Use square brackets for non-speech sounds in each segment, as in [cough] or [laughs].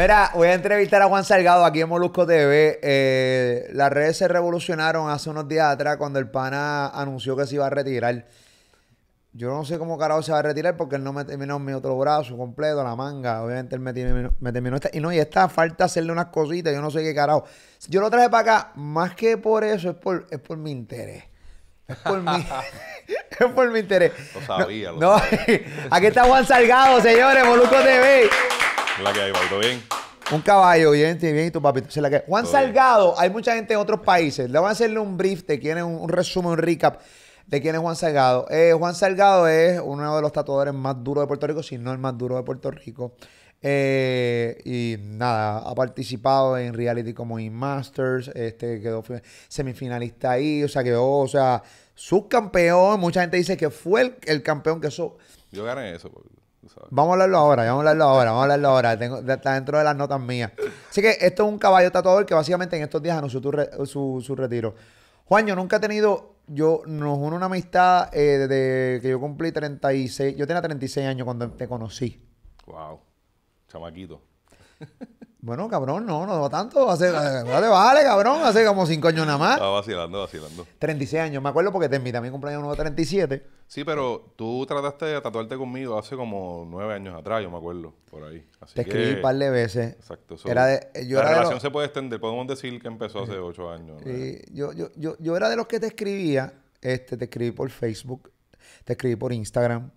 Mira, voy a entrevistar a Juan Salgado aquí en Molusco TV. Eh, las redes se revolucionaron hace unos días atrás cuando el pana anunció que se iba a retirar. Yo no sé cómo carajo se va a retirar porque él no me terminó mi otro brazo completo, la manga. Obviamente él me terminó, me esta. Y no, y esta falta hacerle unas cositas, yo no sé qué carajo. Yo lo traje para acá, más que por eso, es por, es por mi interés. Es por mi, [laughs] [laughs] interés. Lo sabía, [laughs] aquí está Juan Salgado, señores, Molusco TV bien. Un caballo, bien, bien, y tu papito. que... Juan Salgado, hay mucha gente en otros países. Le voy a hacerle un brief te quién un, resumen, un recap de quién es Juan Salgado. Eh, Juan Salgado es uno de los tatuadores más duros de Puerto Rico, si no el más duro de Puerto Rico. Eh, y nada, ha participado en reality como In Masters, este, quedó semifinalista ahí, o sea, quedó, o sea, subcampeón. Mucha gente dice que fue el, campeón que eso. Yo gané eso. Porque... Vamos a hablarlo ahora, vamos a hablarlo ahora, vamos a hablarlo ahora. está dentro de las notas mías. Así que esto es un caballo tatuador que básicamente en estos días anunció su, retiro. Juan, yo nunca he tenido, yo nos uno una amistad eh, desde que yo cumplí 36, yo tenía 36 años cuando te conocí. Wow, chamaquito. [laughs] Bueno, cabrón, no, no tanto. Hace, eh, vale, vale, cabrón, hace como cinco años nada más. Estaba vacilando, vacilando. 36 años, me acuerdo porque te mi también cumpleaños nuevo 37. Sí, pero tú trataste de tatuarte conmigo hace como nueve años atrás, yo me acuerdo, por ahí. te escribí un par de veces. Exacto. Eso era la relación se puede extender, podemos decir que empezó hace ocho años. Y yo, yo, yo, yo era de los que te escribía, este, te escribí por Facebook, te escribí por Instagram,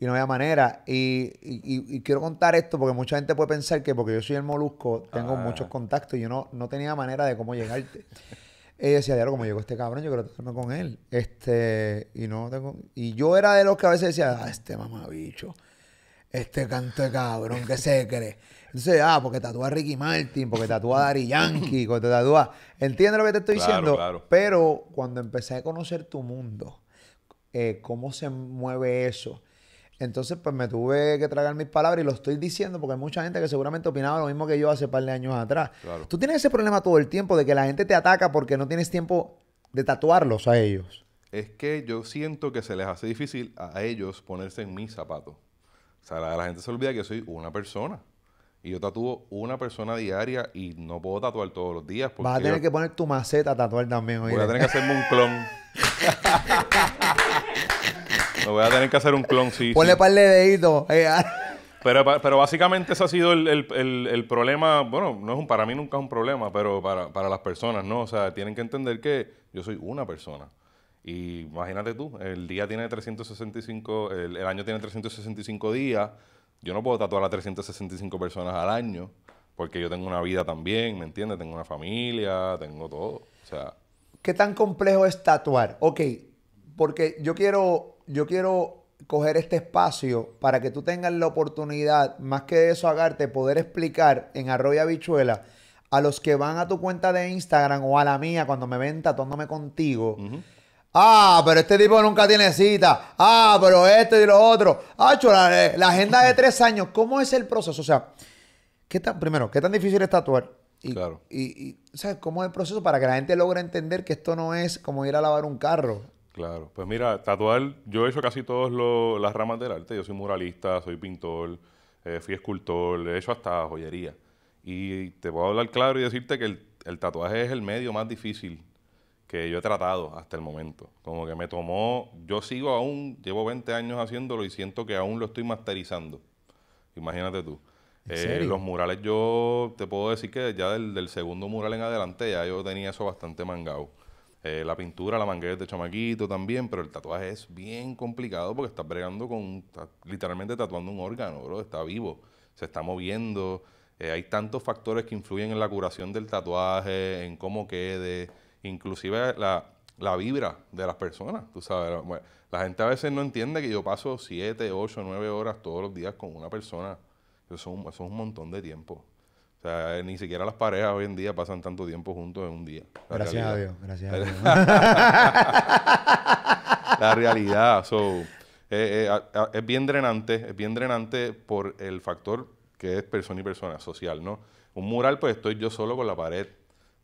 y no había manera. Y, y, quiero contar esto porque mucha gente puede pensar que porque yo soy el molusco, tengo ah. muchos contactos y yo no, no tenía manera de cómo llegarte. [laughs] Ella decía, diablo, como llegó este cabrón, yo quiero tratarme con él. Este, y no tengo... Y yo era de los que a veces decía, ah, este mamabicho, este canto de cabrón, que se cree. Entonces, ah, porque tatúa a Ricky Martin, porque tatúa a Dari Yankee, porque te tatúa. ¿Entiendes lo que te estoy diciendo? Pero cuando empecé a conocer tu mundo, eh, cómo se mueve eso, entonces, pues me tuve que tragar mis palabras y lo estoy diciendo porque hay mucha gente que seguramente opinaba lo mismo que yo hace par de años atrás. Tú tienes ese problema todo el tiempo de que la gente te ataca porque no tienes tiempo de tatuarlos a ellos. Es que yo siento que se les hace difícil a ellos ponerse en mis zapatos. O sea, la, gente se olvida que yo soy una persona. Y yo tatúo una persona diaria y no puedo tatuar todos los días. Vas a tener que poner tu maceta a tatuar también hoy. Voy a tener que hacerme un clon. [laughs] voy a tener que hacer un clon, sí. Ponle para par de eh, ah. Pero, pero básicamente ese ha sido el, problema. Bueno, no es un, para mí nunca es un problema, pero para, las personas, ¿no? O sea, tienen que entender que yo soy una persona. Y imagínate tú, el día tiene 365, el, el año tiene 365 días. Yo no puedo tatuar a 365 personas al año, porque yo tengo una vida también, ¿me entiendes? Tengo una familia, tengo todo. O sea. ¿Qué tan complejo es tatuar? Ok, porque yo quiero yo quiero coger este espacio para que tú tengas la oportunidad, más que eso, agarte, poder explicar en Arroyo Habichuela a los que van a tu cuenta de Instagram o a la mía cuando me ven tatuándome contigo. Ah, pero este tipo nunca tiene cita. Ah, pero esto y lo otro. Ah, chula, la agenda de tres años. ¿Cómo es el proceso? O sea, ¿qué tan, primero, ¿qué tan difícil es tatuar? Y, claro. y, y ¿sabes cómo es el proceso para que la gente logre entender que esto no es como ir a lavar un carro? Claro, pues mira, tatuar, yo he hecho casi todas las ramas del arte, yo soy muralista, soy pintor, eh, fui escultor, he hecho hasta joyería. Y te puedo hablar claro y decirte que el, tatuaje es el medio más difícil que yo he tratado hasta el momento. Como que me tomó, yo sigo aún, llevo 20 años haciéndolo y siento que aún lo estoy masterizando. Imagínate tú. Eh, los murales yo te puedo decir que ya del, del, segundo mural en adelante ya yo tenía eso bastante mangado. Eh, la pintura, la manguera de chamaquito también, pero el tatuaje es bien complicado porque estás bregando con, literalmente tatuando un órgano, bro, está vivo, se está moviendo. Eh, hay tantos factores que influyen en la curación del tatuaje, en cómo quede, inclusive la, vibra de las personas, tú sabes. la gente a veces no entiende que yo paso 7, 8, 9 horas todos los días con una persona. es un, eso es un montón de tiempo. O sea, ni siquiera las parejas hoy en día pasan tanto tiempo juntos en un día. Gracias a Dios, gracias a [laughs] Dios. la realidad, so, eh, eh, es bien drenante, es bien drenante por el factor que es persona y persona, social, ¿no? Un mural, pues estoy yo solo con la pared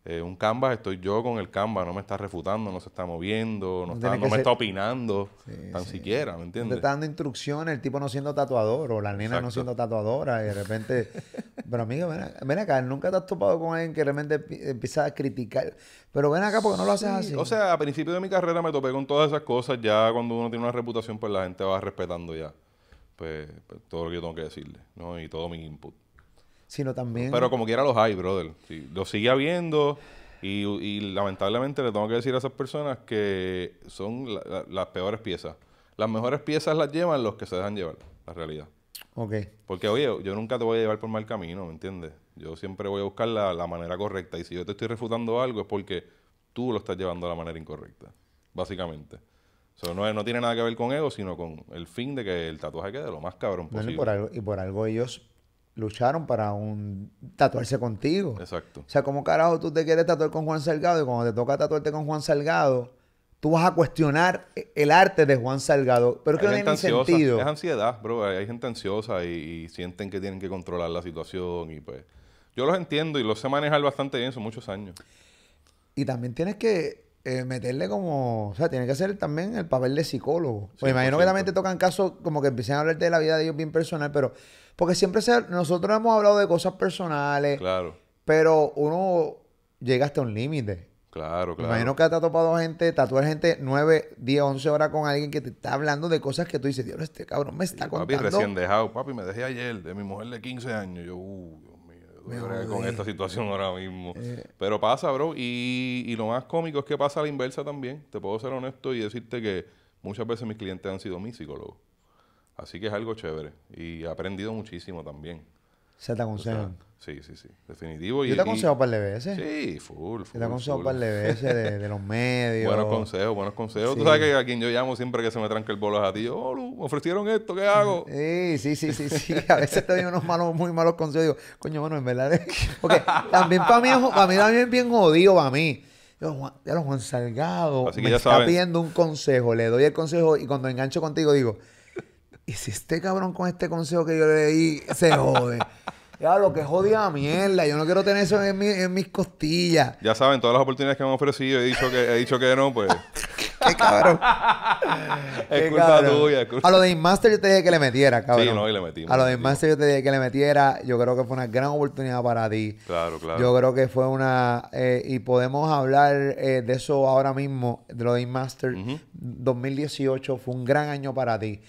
eh, un canvas, estoy yo con el canvas, no me está refutando, no se está moviendo, no, está, no me está opinando, tan siquiera, ¿me entiendes? Te está dando instrucciones, el tipo no siendo tatuador o la nena no siendo tatuadora y de repente... [laughs] pero amigo, ven, acá, nunca te has topado con alguien que realmente empieza a criticar. Pero ven acá porque no lo haces así. O sea, a principio de mi carrera me topé con todas esas cosas, ya cuando uno tiene una reputación, pues la gente va respetando ya pues, pues todo lo que yo tengo que decirle, ¿no? Y todo mi input sino también... Pero como quiera los hay, brother. Sí, los sigue habiendo y, lamentablemente le tengo que decir a esas personas que son las peores piezas. Las mejores piezas las llevan los que se dejan llevar, la realidad. Ok. Porque, oye, yo nunca te voy a llevar por mal camino, ¿me entiendes? Yo siempre voy a buscar la, manera correcta. Y si yo te estoy refutando algo es porque tú lo estás llevando de la manera incorrecta, básicamente. Eso no, no, tiene nada que ver con ego, sino con el fin de que el tatuaje quede lo más cabrón posible. por algo, y por algo ellos lucharon para un tatuarse contigo. Exacto. O sea, como carajo tú te quieres tatuar con Juan Salgado? Y cuando te toca tatuarte con Juan Salgado, tú vas a cuestionar el arte de Juan Salgado. Pero es que no tiene sentido. Es ansiedad, bro. Hay gente ansiosa y, sienten que tienen que controlar la situación y pues... Yo los entiendo y los sé manejar bastante bien, son muchos años. Y también tienes que eh, meterle como... O sea, tienes que hacer también el papel de psicólogo. Me pues imagino que también te tocan casos como que empiezan a hablarte de la vida de ellos bien personal, pero porque siempre se, nosotros hemos hablado de cosas personales. Claro. Pero uno llega hasta un límite. Claro, claro. imagino que te ha topado gente, tatuar gente nueve, diez, once horas con alguien que te está hablando de cosas que tú dices, Dios, este cabrón me está contando. Papi, recién dejado, papi, me dejé ayer de mi mujer de 15 años. Yo, uh, Dios mío, con esta situación ahora mismo. Eh. Pero pasa, bro, y, y lo más cómico es que pasa a la inversa también. Te puedo ser honesto y decirte que muchas veces mis clientes han sido mis psicólogos. Así que es algo chévere y he aprendido muchísimo también. ¿Se te aconsejan? sí, sí, sí, definitivo. Y, Yo te aconsejo para el el Sí, full, full. Yo te aconsejo para el par de de, los [laughs] medios. Buenos consejos, buenos consejos. Tú sabes que a quien yo llamo siempre que se me tranca el bolo es a ti. Oh, Lu, me ofrecieron esto, ¿qué hago? [laughs] Sí, sí, sí, sí. sí. A veces te doy unos malos, muy malos consejos. Digo, coño, bueno, en verdad. [laughs] Porque también para mí, para mí también es bien jodido para mí. Yo, ya lo Juan Salgado Así que me está pidiendo un consejo. Le doy el consejo y cuando engancho contigo digo... Y si este cabrón con este consejo que yo le di se jode. [laughs] Ya, lo que a mierda. Yo no quiero tener eso en, mis costillas. Ya saben, todas las oportunidades que me han ofrecido, he dicho que, he dicho que no, pues. [laughs] ¡Qué cabrón! [laughs] es culpa tuya. A lo de Inmaster yo te dije que le metiera, cabrón. Sí, no, y le metimos. A lo de Inmaster yo te dije que le metiera. Yo creo que fue una gran oportunidad para ti. Claro, claro. Yo creo que fue una... Eh, y podemos hablar eh, de eso ahora mismo, de lo de Inmaster. 2018 fue un gran año para ti.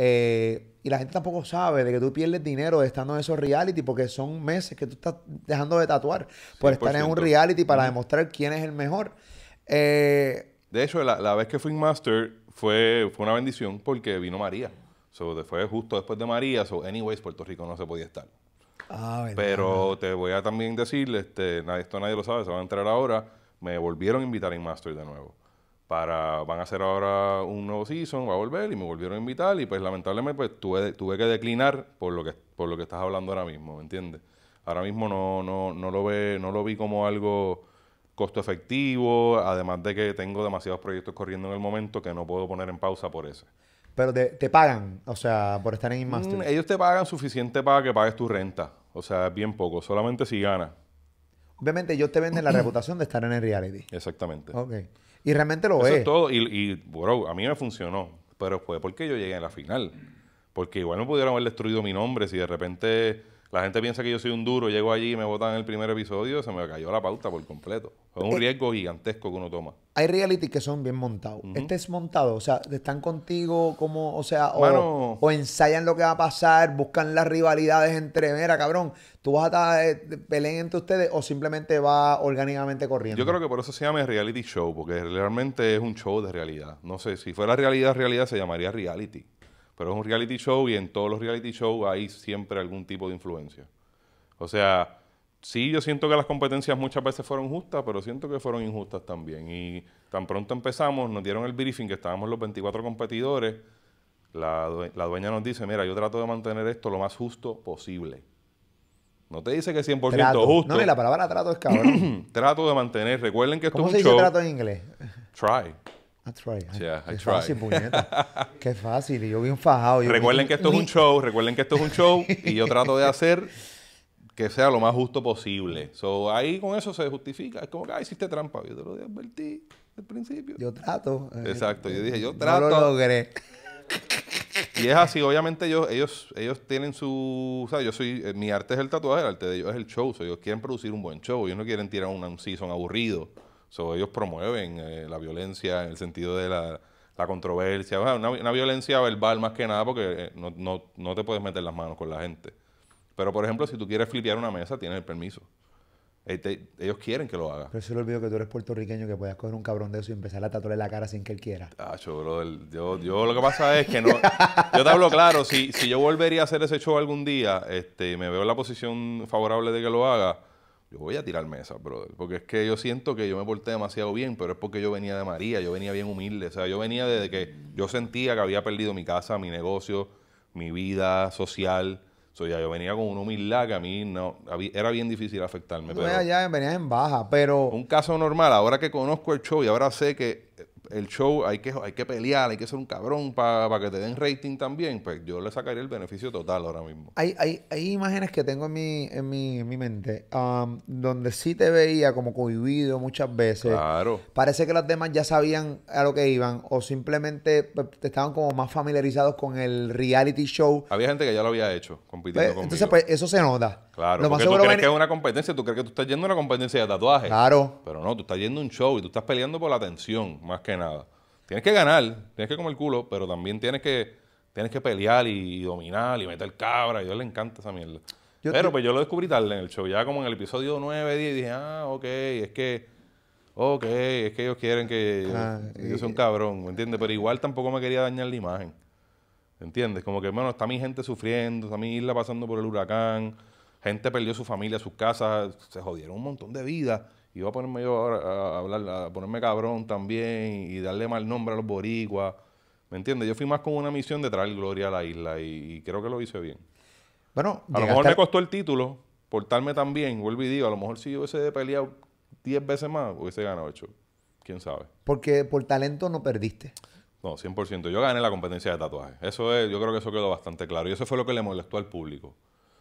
Eh, y la gente tampoco sabe de que tú pierdes dinero estando en esos reality porque son meses que tú estás dejando de tatuar por estar en un reality para demostrar quién es el mejor. Eh, de hecho, la, vez que fui en Master fue, fue una bendición porque vino María. So, fue justo después de María. So, anyways, Puerto Rico no se podía estar. Ah, Pero te voy a también decir, este, esto nadie lo sabe, se va a enterar ahora, me volvieron a invitar en Master de nuevo para, van a hacer ahora un nuevo season, va a volver y me volvieron a invitar y pues lamentablemente pues tuve, que declinar por lo que, por lo que estás hablando ahora mismo, ¿me entiendes? Ahora mismo no, no, lo ve, no lo vi como algo costo efectivo, además de que tengo demasiados proyectos corriendo en el momento que no puedo poner en pausa por eso. Pero te, pagan, o sea, por estar en Inmaster. Mm, ellos te pagan suficiente para que pagues tu renta, o sea, bien poco, solamente si ganas. Obviamente ellos te venden la [clears throat] reputación de estar en el reality. Exactamente. Ok. Y realmente lo Eso es. todo. Y, bro, a mí me funcionó. Pero fue porque yo llegué a la final. Porque igual no pudieron haber destruido mi nombre si de repente la gente piensa que yo soy un duro, llego allí y me votan en el primer episodio, se me cayó la pauta por completo. Es un eh, riesgo gigantesco que uno toma. Hay reality que son bien montados. Este es montado, o sea, están contigo como, o sea, o, ensayan lo que va a pasar, buscan las rivalidades entre, mera, cabrón, tú vas a estar eh, peleando entre ustedes o simplemente va orgánicamente corriendo. Yo creo que por eso se llama reality show, porque realmente es un show de realidad. No sé, si fuera realidad, realidad se llamaría reality. Pero es un reality show y en todos los reality shows hay siempre algún tipo de influencia. O sea, sí, yo siento que las competencias muchas veces fueron justas, pero siento que fueron injustas también. Y tan pronto empezamos, nos dieron el briefing que estábamos los 24 competidores. La, dueña nos dice, mira, yo trato de mantener esto lo más justo posible. No te dice que es 100% justo. No, la palabra trato es cabrón. [clears throat] trato de mantener. Recuerden que esto es un se dice trato en inglés? Try yo recuerden que esto es un show, recuerden que esto es un show [laughs] y yo trato de hacer que sea lo más justo posible. So, ahí con eso se justifica. Es como que, hiciste trampa. Yo te lo advertí al principio. Yo trato. Eh, Exacto. Yo dije, yo trato. No lo logré. Y es así, obviamente ellos, ellos, ellos tienen su, o sea, yo soy, eh, mi arte es el tatuaje, el arte de ellos es el show, ellos quieren producir un buen show, ellos no quieren tirar un season aburrido. So, ellos promueven eh, la violencia en el sentido de la, controversia, una, violencia verbal más que nada porque eh, no, te puedes meter las manos con la gente. Pero, por ejemplo, si tú quieres flipear una mesa, tienes el permiso. Eh, ellos quieren que lo hagas. Pero se le olvido que tú eres puertorriqueño, que puedas coger un cabrón de eso y empezar a tatuarle la cara sin que él quiera. Ah, yo, yo, lo que pasa es que no... [laughs] yo te hablo claro, si, si yo volvería a hacer ese show algún día, este, me veo en la posición favorable de que lo haga, yo voy a tirar mesa, brother. Porque es que yo siento que yo me porté demasiado bien, pero es porque yo venía de María, yo venía bien humilde. O sea, yo venía desde que yo sentía que había perdido mi casa, mi negocio, mi vida social. O sea, yo venía con una humildad que a mí no, era bien difícil afectarme. Pero venías en baja, pero... Un caso normal, ahora que conozco el show y ahora sé que eh, el show hay que, hay que pelear, hay que ser un cabrón para que te den rating también, pues yo le sacaría el beneficio total ahora mismo. Hay, hay, hay imágenes que tengo en mi, en mi, en mi mente um, donde sí te veía como cohibido muchas veces. Claro. Parece que las demás ya sabían a lo que iban o simplemente pues, estaban como más familiarizados con el reality show. Había gente que ya lo había hecho compitiendo pues, Entonces, pues eso se nota. Claro, tú crees que es una competencia, tú crees que tú estás yendo a una competencia de tatuaje. Claro. Pero no, tú estás yendo a un show y tú estás peleando por la atención, más que nada. Tienes que ganar, tienes que comer el culo, pero también tienes que, tienes que pelear y, dominar y meter cabra. Y a Dios le encanta esa mierda. pero pues yo lo descubrí tarde en el show, ya como en el episodio 9, 10, dije, ah, ok, es que ok, es que ellos quieren que yo, ah, yo, sea un cabrón, ¿me entiendes? Pero igual tampoco me quería dañar la imagen, ¿me ¿entiendes? Como que, bueno, está mi gente sufriendo, está mi isla pasando por el huracán, Gente perdió su familia, sus casas, se jodieron un montón de vida. Iba a ponerme yo hablar, a ponerme cabrón también y darle mal nombre a los boricuas. ¿Me entiendes? Yo fui más con una misión de traer gloria a la isla y, creo que lo hice bien. Bueno, a lo mejor me costó el título, portarme tan bien, vuelvo el digo, a lo mejor si yo hubiese peleado 10 veces más, hubiese ganado 8. ¿Quién sabe? Porque por talento no perdiste. No, 100%. Yo gané la competencia de tatuaje. Eso es, yo creo que eso quedó bastante claro. Y eso fue lo que le molestó al público.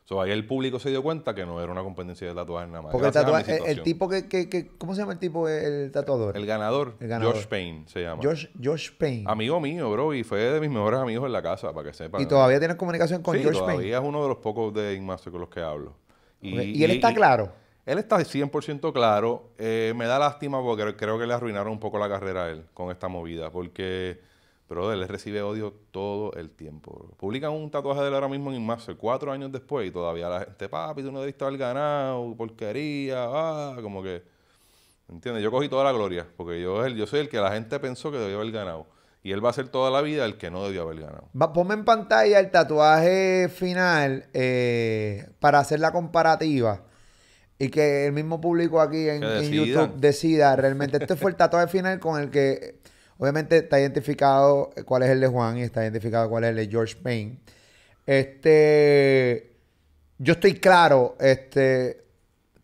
So, ahí el público se dio cuenta que no era una competencia de tatuajes nada más. Porque el, tatuaje, el, tipo que, que, ¿Cómo se llama el tipo, el tatuador? El, ganador, George Payne se llama. Josh, Payne. Amigo mío, bro, y fue de mis mejores amigos en la casa, para que sepan. ¿Y todavía tienes comunicación con George Payne? todavía es uno de los pocos de Inmaster con los que hablo. Y, él está claro? Él está 100% claro. Eh, me da lástima porque creo que le arruinaron un poco la carrera a él con esta movida, porque pero él recibe odio todo el tiempo. Publican un tatuaje de él ahora mismo en Inmaster, cuatro años después, y todavía la gente, papi, tú no debiste haber ganado, porquería, ah", como que. ¿Entiendes? Yo cogí toda la gloria, porque yo, yo soy el que la gente pensó que debía haber ganado. Y él va a ser toda la vida el que no debió haber ganado. ponme en pantalla el tatuaje final eh, para hacer la comparativa. Y que el mismo público aquí en YouTube decida realmente. Este fue el tatuaje final con el que Obviamente está identificado eh, cuál es el de Juan y está identificado cuál es el de George Payne. Este, yo estoy claro, este,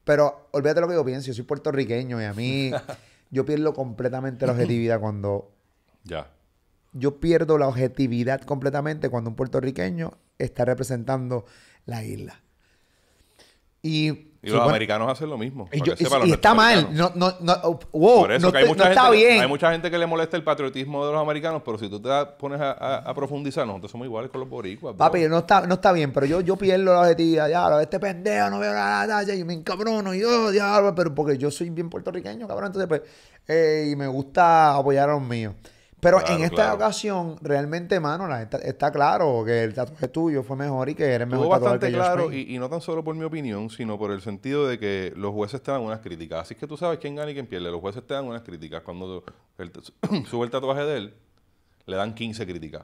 pero olvídate lo que yo pienso, yo soy puertorriqueño y a mí [laughs] yo pierdo completamente la objetividad cuando... Ya. Yo pierdo la objetividad completamente cuando un puertorriqueño está representando la isla. Y y los americanos hacen lo mismo. Y, está mal. No, no, no, Por eso, que hay mucha gente, está bien. Hay mucha gente que le molesta el patriotismo de los americanos, pero si tú te pones a, profundizar, nosotros somos iguales con los boricuas. Papi, no está, no está bien, pero yo, yo pierdo la objetividad. Diablo, este pendejo no veo nada, y me encabrono, y yo, oh, pero porque yo soy bien puertorriqueño, cabrón. Entonces, pues, eh, y me gusta apoyar a los míos. Pero en esta ocasión, realmente, mano, está, claro que el tatuaje tuyo fue mejor y que eres mejor Estuvo bastante claro, y, no tan solo por mi opinión, sino por el sentido de que los jueces te dan unas críticas. Así que tú sabes quién gana y quién pierde. Los jueces te dan unas críticas. Cuando [clears throat] sube el tatuaje de él, le dan 15 críticas.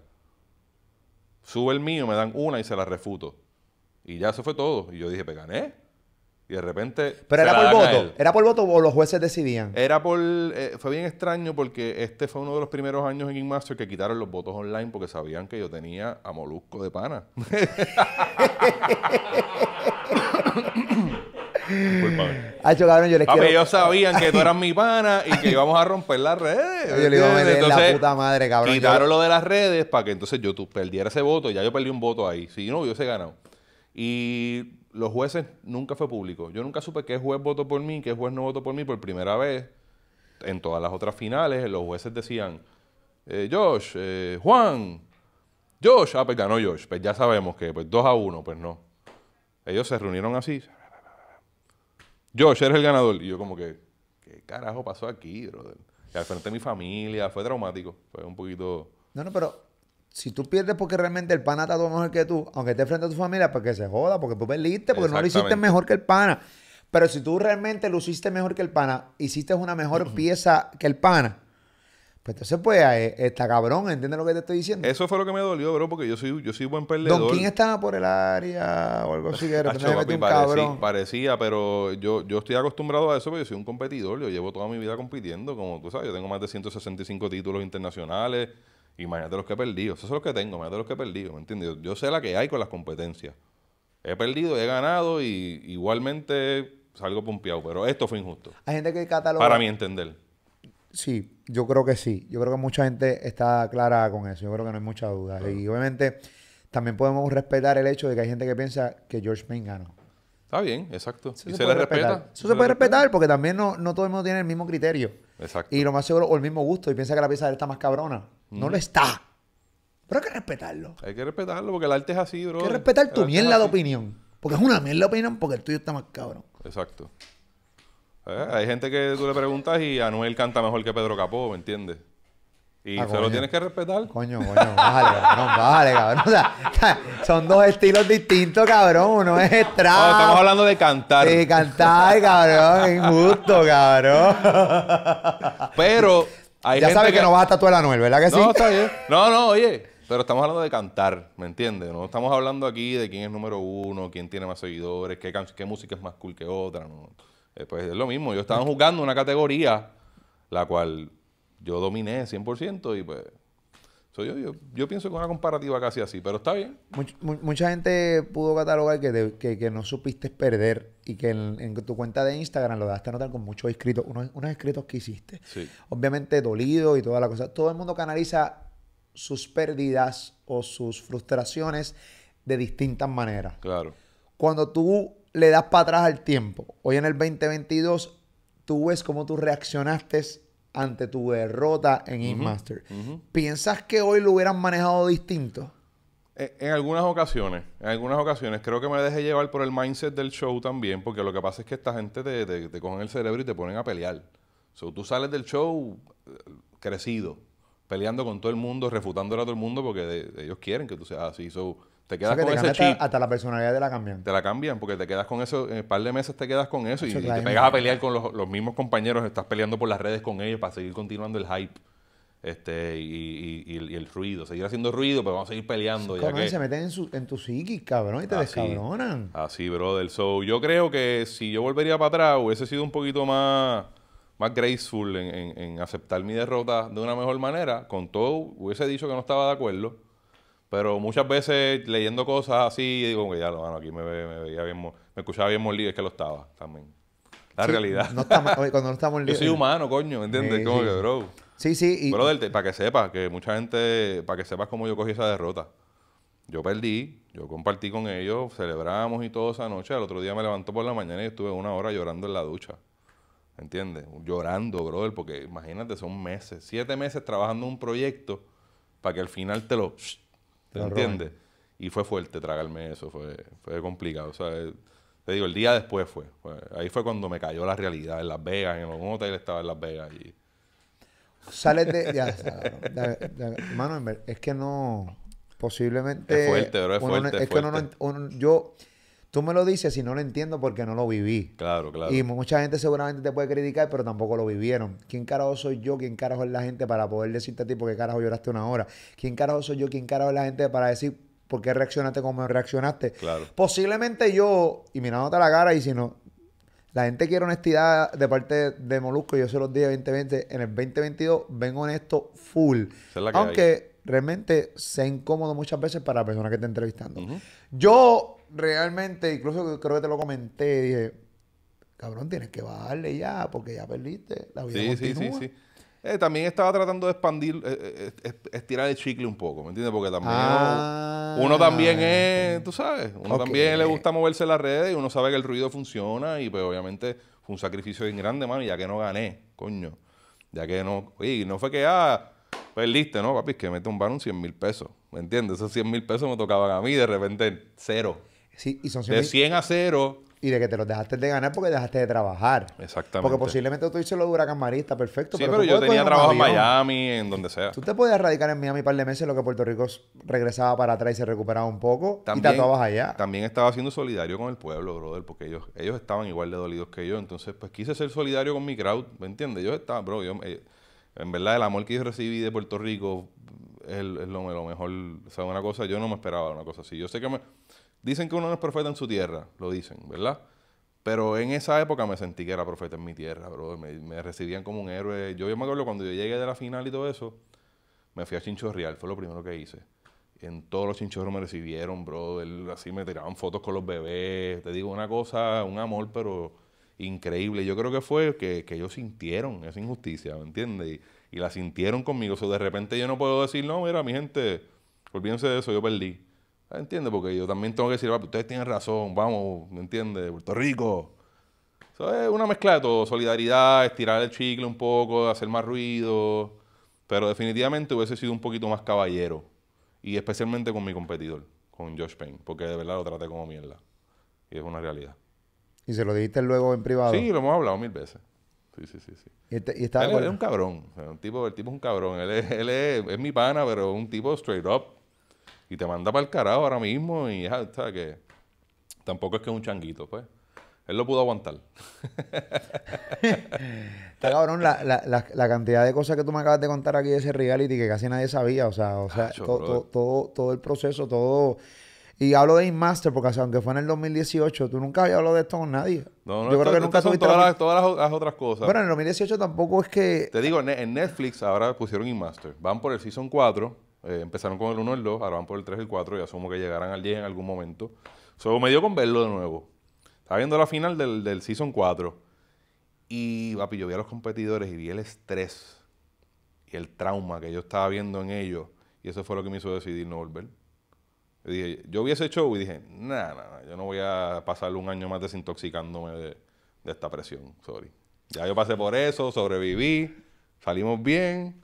Sube el mío, me dan una y se la refuto. Y ya eso fue todo. Y yo dije, ¿eh? Y de repente. ¿Pero era por voto? ¿Era por voto o los jueces decidían? Era por. Eh, fue bien extraño porque este fue uno de los primeros años en Inmaster que quitaron los votos online porque sabían que yo tenía a Molusco de pana. [laughs] Por cabrón, yo les ellos sabían que tú eras mi pana y que íbamos a romper las redes. Yo le iba a meter la puta madre, cabrón. Quitaron lo de las redes para que entonces yo perdiera ese voto. Ya yo perdí un voto ahí. Si no, yo hubiese ganado. Y los jueces nunca fue público. Yo nunca supe qué juez votó por mí, qué juez no votó por mí por primera vez. En todas las otras finales, los jueces decían, eh, Josh, eh, Juan, Josh, ah, pues ganó Josh. Pues ya sabemos que, pues 2 a 1, pues no. Ellos se reunieron así. Josh, eres el ganador. Y yo como que, ¿qué carajo pasó aquí, brother? Y al frente de mi familia, fue traumático. Fue un poquito... No, no, pero si tú pierdes porque realmente el pana está todo mejor que tú, aunque esté frente a tu familia, pues que se joda, porque tú perdiste, porque no lo hiciste mejor que el pana. Pero si tú realmente lo hiciste mejor que el pana, hiciste una mejor pieza que el pana, pues entonces pues eh, está cabrón, ¿entiendes lo que te estoy diciendo? Eso fue lo que me dolió, bro, porque yo soy, yo soy buen perdedor. ¿Don quién estaba por el área o algo así? Que [laughs] un cabrón. Parecía, pero yo, yo estoy acostumbrado a eso porque yo soy un competidor, yo llevo toda mi vida compitiendo, como tú sabes, yo tengo más de 165 títulos internacionales. Imagínate los que he perdido. Eso es lo que tengo, imagínate los que he perdido, ¿me entiendes? Yo, sé la que hay con las competencias. He perdido, he ganado y igualmente salgo pumpeado. pero esto fue injusto. Hay gente que cataloga... Para mi entender. Sí, yo creo que sí. Yo creo que mucha gente está clara con eso. Yo creo que no hay mucha duda. Y obviamente también podemos respetar el hecho de que hay gente que piensa que George Payne ganó. Está bien, exacto. se, le respeta. Eso se, puede respetar, porque también no, no todo el mundo tiene el mismo criterio. Exacto. Y lo más seguro, o el mismo gusto, y piensa que la pieza de él está más cabrona. No lo está. Pero hay que respetarlo. Hay que respetarlo, porque el arte es así, bro. Hay que respetar tu mierda de opinión. Porque es una mierda de opinión, porque el tuyo está más cabrón. Exacto. Eh, hay gente que tú le preguntas y Anuel canta mejor que Pedro Capó, ¿me entiendes? Y ah, se lo tienes que respetar. Coño, coño, bájale, no bájale, cabrón. O sea, [laughs] son dos estilos distintos, cabrón. Uno es extraño. Ah, estamos hablando de cantar. Sí, cantar, cabrón. Injusto, cabrón. Pero ya sabes que, no vas a tatuar la noche, ¿verdad que sí? No, está No, no, oye. Pero estamos hablando de cantar, ¿me entiendes? No estamos hablando aquí de quién es número uno, quién tiene más seguidores, qué, qué música es más cool que otra. Eh, pues es lo mismo. Yo estaba jugando una categoría la cual yo dominé 100% y pues... yo, pienso que una comparativa casi así, pero está bien. mucha gente pudo catalogar que, no supiste perder y que en, tu cuenta de Instagram lo dejaste a notar con muchos escritos, unos, unos escritos que hiciste. Obviamente dolido y toda la cosa. Todo el mundo canaliza sus pérdidas o sus frustraciones de distintas maneras. Claro. Cuando tú le das para atrás al tiempo, hoy en el 2022, tú ves cómo tú reaccionaste ante tu derrota en Inmaster. ¿Piensas que hoy lo hubieran manejado distinto? E, en, algunas ocasiones, en algunas ocasiones. Creo que me dejé llevar por el mindset del show también, porque lo que pasa es que esta gente te, te, cogen el cerebro y te ponen a pelear. So, tú sales del show eh, crecido, peleando con todo el mundo, refutando a todo el mundo porque ellos quieren que tú seas así. So, te quedas con ese chip. Hasta, la personalidad te la cambian. Te la cambian porque te quedas con eso, en un par de meses te quedas con eso, y, te pegas a pelear con los, mismos compañeros, estás peleando por las redes con ellos para seguir continuando el hype. Este, y, y, y el ruido, seguir haciendo ruido, pero vamos a seguir peleando. se meten en, su, en tu psiquis, cabrón, y te así, descabronan. Así, brother. yo creo que si yo volvería para atrás, hubiese sido un poquito más más graceful en, en, en, aceptar mi derrota de una mejor manera. Con todo, hubiese dicho que no estaba de acuerdo, pero muchas veces leyendo cosas así, digo que ya lo bueno, aquí me, veía bien, me escuchaba bien molido, es que lo estaba también. La realidad. cuando Yo soy eh, humano, coño, ¿entiendes? Sí, Como que, bro. Sí, sí. Y, para que sepas, que mucha gente, para que sepas cómo yo cogí esa derrota. Yo perdí, yo compartí con ellos, celebramos y todo esa noche. Al otro día me levantó por la mañana y estuve una hora llorando en la ducha. ¿Entiendes? Llorando, brother, porque imagínate, son meses, siete meses trabajando un proyecto para que al final te lo... ¿Te entiendes? Y fue fuerte tragarme eso, fue, fue complicado. O sea, eh, te digo, el día después fue, Ahí fue cuando me cayó la realidad en Las Vegas, en un hotel estaba en Las Vegas. Y... Sales de... Ya, [laughs] ya, mano, es que no... Posiblemente... Es fuerte, bro, es fuerte. que no... no. yo... Tú me lo dices y no lo entiendo porque no lo viví. Claro, claro. Y mucha gente seguramente te puede criticar, pero tampoco lo vivieron. ¿Quién carajo soy yo? ¿Quién carajo es la gente para poder decirte a ti por qué carajo lloraste una hora? ¿Quién carajo soy yo? ¿Quién carajo es la gente para decir por qué reaccionaste como reaccionaste? Claro. Posiblemente yo, y mirándote a la cara, y si no, la gente quiere honestidad de parte de Molusco. Yo se los dije 2020. En el 2022 vengo honesto full. Aunque realmente sea incómodo muchas veces para la persona que está entrevistando. Yo realmente, incluso creo que te lo comenté, dije, cabrón, tienes que bajarle ya, porque ya perdiste. La vida sí, sí, sí, sí. Eh, también estaba tratando de expandir, eh, eh, estirar el chicle un poco, ¿me entiendes? Porque también uno, ah, también es, tú sabes, uno también le gusta moverse en las redes y uno sabe que el ruido funciona y pues obviamente fue un sacrificio bien grande, mano, ya que no gané, coño. Ya que no, y no fue que, ah, perdiste, ¿no, papi? Es que me tumbaron 100 mil pesos, ¿me entiendes? Esos 100 mil pesos me tocaban a mí, de repente cero de 100 a 0. Y de que te los dejaste de ganar porque dejaste de trabajar. Exactamente. Porque posiblemente tú hiciste lo de Huracán perfecto. Sí, pero, yo tenía trabajo en Miami, en donde sea. Tú te podías radicar en Miami un par de meses, lo que Puerto Rico regresaba para atrás y se recuperaba un poco. También, y tatuabas allá. También estaba siendo solidario con el pueblo, brother, porque ellos, ellos estaban igual de dolidos que yo. Entonces, pues quise ser solidario con mi crowd, ¿me entiendes? Yo estaba, bro, eh, en verdad el amor que yo recibí de Puerto Rico es, lo, lo, mejor. O sea, una cosa, yo no me esperaba una cosa así. Yo sé que me Dicen que uno no es profeta en su tierra, lo dicen, ¿verdad? Pero en esa época me sentí que era profeta en mi tierra, bro. Me, recibían como un héroe. Yo, yo, me acuerdo cuando yo llegué de la final y todo eso, me fui a Chinchorreal, fue lo primero que hice. En todos los chinchorros me recibieron, bro. Así me tiraban fotos con los bebés. Te digo una cosa, un amor, pero increíble. Yo creo que fue que, que ellos sintieron esa injusticia, ¿me entiendes? Y, la sintieron conmigo. O de repente yo no puedo decir, no, mira, mi gente, olvídense de eso, yo perdí entiende entiendes? Porque yo también tengo que decir, ustedes tienen razón, vamos, ¿me entiendes? Puerto Rico. es una mezcla de todo, solidaridad, estirar el chicle un poco, hacer más ruido. Pero definitivamente hubiese sido un poquito más caballero. Y especialmente con mi competidor, con Josh Payne, porque de verdad lo traté como mierda. Y es una realidad. ¿Y se lo dijiste luego en privado? Sí, lo hemos hablado mil veces. Sí, sí, sí. sí. ¿Y, este, él, es un cabrón. un tipo, el tipo es un cabrón. Él, es, él es, es mi pana, pero un tipo straight up y te manda para el carajo ahora mismo y ya, está que Tampoco es que es un changuito, pues. Él lo pudo aguantar. [laughs] Está cabrón la, cantidad de cosas que tú me acabas de contar aquí de ese reality que casi nadie sabía. O sea, o sea todo, todo el proceso, todo... Y hablo de Inmaster porque, aunque fue en el 2018, tú nunca habías hablado de esto con nadie. No, no, Yo creo que nunca son Todas, las, todas las, otras cosas. Bueno, en el 2018 tampoco es que. Te digo, en Netflix ahora pusieron Inmaster. Van por el Season 4. Eh, empezaron con el 1 y el 2, ahora van por el 3 y el 4 y asumo que llegarán al 10 en algún momento. Solo me dio con verlo de nuevo. Estaba viendo la final del, Season 4 y papi, yo vi a los competidores y vi el estrés y el trauma que yo estaba viendo en ellos y eso fue lo que me hizo decidir no volver. Yo, dije, yo vi ese show y dije, nada, no, yo no voy a pasar un año más desintoxicándome de, de esta presión, sorry. Ya yo pasé por eso, sobreviví, salimos bien,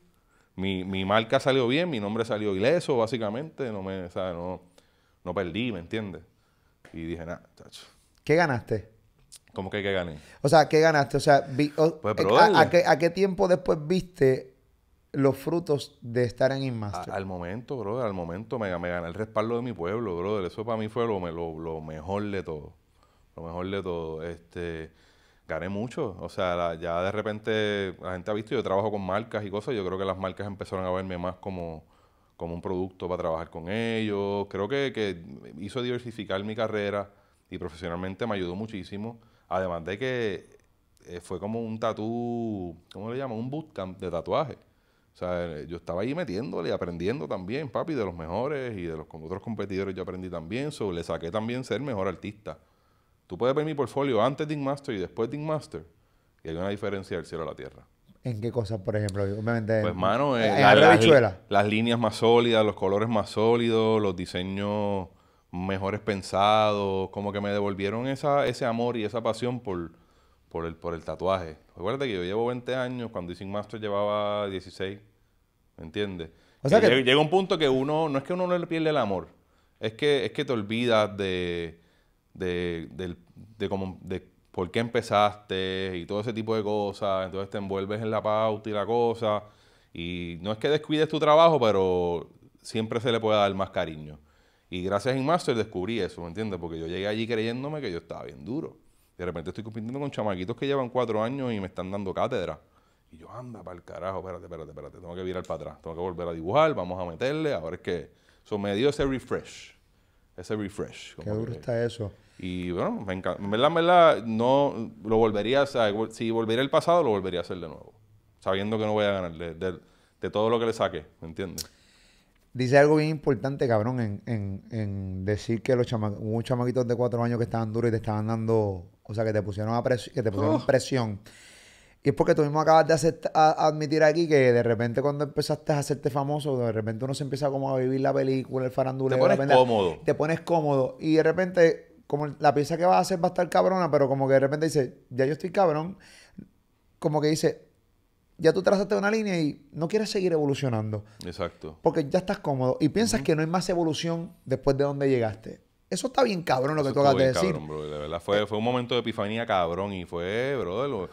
mi, mi marca salió bien, mi nombre salió ileso, básicamente, no me, No, no perdí, ¿me entiendes? Y dije, nada, chacho. ¿Qué ganaste? ¿Cómo que qué gané? O sea, ¿qué ganaste? O sea, pues, eh, a, qué, a, qué, tiempo después viste los frutos de estar en Inmaster? al momento, brother, al momento me, gané el respaldo de mi pueblo, brother. Eso para mí fue lo, lo, lo mejor de todo. Lo mejor de todo. Este, gané mucho. O sea, ya de repente la gente ha visto, yo trabajo con marcas y cosas, yo creo que las marcas empezaron a verme más como, un producto para trabajar con ellos. Creo que, hizo diversificar mi carrera y profesionalmente me ayudó muchísimo. Además de que eh, fue como un tatú, ¿cómo le llaman? Un bootcamp de tatuaje. O sea, yo estaba ahí metiéndole y aprendiendo también, papi, de los mejores y de los otros competidores yo aprendí también. le saqué también ser mejor artista. Tú puedes ver mi portfolio antes de Master y después de Master Y hay una diferencia del cielo a la tierra. ¿En qué cosas, por ejemplo? pues, mano, eh, en las, líneas más sólidas, los colores más sólidos, los diseños mejores pensados, como que me devolvieron ese amor y esa pasión por, por, el, por el tatuaje. Recuerda que yo llevo 20 años, cuando hice Master llevaba 16, ¿me entiendes? Llega un punto que uno, no es que uno no le pierde el amor, es que, es que te olvidas de de, cómo, de por qué empezaste y todo ese tipo de cosas. Entonces te envuelves en la pauta y la cosa. Y no es que descuides tu trabajo, pero siempre se le puede dar más cariño. Y gracias a Inmaster descubrí eso, ¿me entiendes? Porque yo llegué allí creyéndome que yo estaba bien duro. De repente estoy compitiendo con chamaquitos que llevan cuatro años y me están dando cátedra. Y yo, anda, para el carajo, espérate, espérate, espérate, tengo que virar para atrás, tengo que volver a dibujar, vamos a meterle, ahora es que... Eso me dio ese refresh, ese refresh. Qué duro está eso. Y bueno, me encanta. En verdad, en verdad, no lo volvería a hacer. Si volviera el pasado, lo volvería a hacer de nuevo. Sabiendo que no voy a ganar de, todo lo que le saque, ¿me entiendes? Dice algo bien importante, cabrón, en, decir que los chamaquitos de cuatro años que estaban duros y te estaban dando, o sea, que te pusieron, a que te pusieron presión. Y es porque tú mismo acabas de admitir aquí que de repente cuando empezaste a hacerte famoso, de repente uno se empieza como a vivir la película, el faranduleo. Te pones cómodo. Te pones cómodo. Y de repente como la pieza que va a hacer va a estar cabrona, pero como que de repente dice, ya yo estoy cabrón, como que dice, ya tú trazaste una línea y no quieres seguir evolucionando. Exacto. Porque ya estás cómodo y piensas que no hay más evolución después de donde llegaste. Eso está bien cabrón lo que tú acabas de decir. bro. De verdad fue, fue un momento de epifanía cabrón y fue, bro,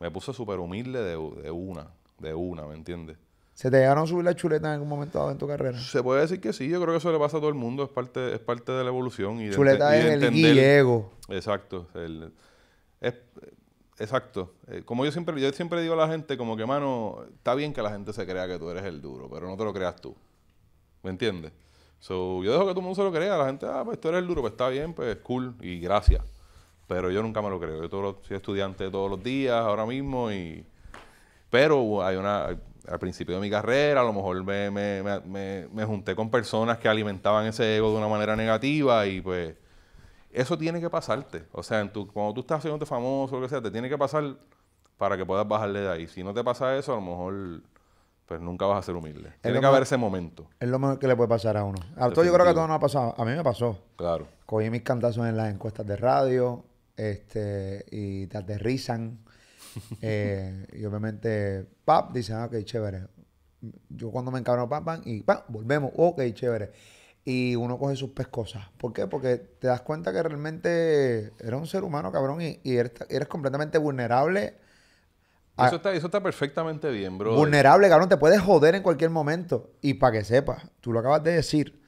me puso súper humilde de, de una, de una, ¿me entiendes? ¿Se te dejaron subir la chuleta en algún momento dado en tu carrera? Se puede decir que sí, yo creo que eso le pasa a todo el mundo, es parte, es parte de la evolución. Y chuleta de, es el Exacto. exacto. Eh, como yo siempre, siempre digo a la gente, como que, mano, está bien que la gente se crea que tú eres el duro, pero no te lo creas tú. ¿Me entiendes? yo dejo que todo el mundo se lo crea. La gente, ah, pues tú eres el duro, pues está bien, pues cool y gracias. Pero yo nunca me lo creo. Yo todo, soy estudiante todos los días, ahora mismo, y... Pero hay una al principio de mi carrera, a lo mejor me, me, junté con personas que alimentaban ese ego de una manera negativa y pues eso tiene que pasarte. O sea, en tu, cuando tú estás siendo famoso o lo que sea, te tiene que pasar para que puedas bajarle de ahí. Si no te pasa eso, a lo mejor pues nunca vas a ser humilde. tiene que haber ese momento. Es lo mejor que le puede pasar a uno. A todo yo creo que a todos nos ha pasado. A mí me pasó. Claro. Cogí mis cantazos en las encuestas de radio este, y te aterrizan eh, y obviamente, pap, dice ah ok, chévere. Yo cuando me encabrono, pap y pam, volvemos, ok, chévere. Y uno coge sus pescosas. ¿Por qué? Porque te das cuenta que realmente eres un ser humano, cabrón, y, eres, completamente vulnerable. eso, está, eso está perfectamente bien, bro. Vulnerable, cabrón, te puedes joder en cualquier momento. Y para que sepas, tú lo acabas de decir.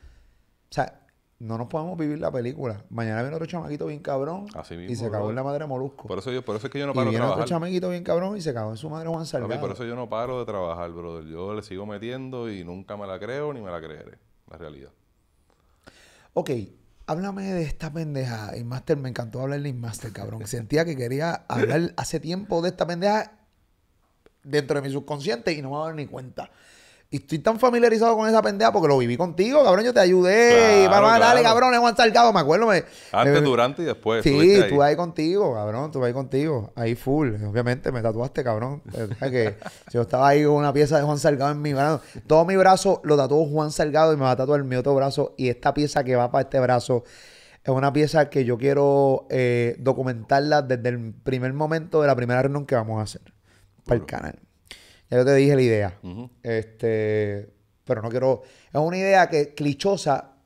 O sea, no nos podemos vivir la película. Mañana viene otro chamaquito bien cabrón y se cagó en la madre Molusco. Por eso, yo, por eso es que yo no paro de trabajar. otro chamaquito bien cabrón y se cagó en su madre Juan por eso yo no paro de trabajar, brother. Yo le sigo metiendo y nunca me la creo ni me la creeré. La realidad. Ok, háblame de esta pendeja. Inmaster, me encantó hablar de Inmaster, cabrón. Sentía que quería hablar hace tiempo de esta pendeja dentro de mi subconsciente y no me dar ni cuenta. Y estoy tan familiarizado con esa pendeja porque lo viví contigo, cabrón. Yo te ayudé. Claro, y, claro. Dale, cabrón, es Juan Salgado, me acuerdo. Antes, ah, este durante y después. Sí, tú ahí. contigo, cabrón. Tú ahí contigo. Ahí full. Obviamente me tatuaste, cabrón. [laughs] que yo estaba ahí con una pieza de Juan Salgado en mi brazo. Todo mi brazo lo tatuó Juan Salgado y me va a tatuar mi otro brazo. Y esta pieza que va para este brazo es una pieza que yo quiero eh, documentarla desde el primer momento de la primera reunión que vamos a hacer. Para el canal. Ya yo te dije la idea. Este, pero no quiero. Es una idea que clichosa,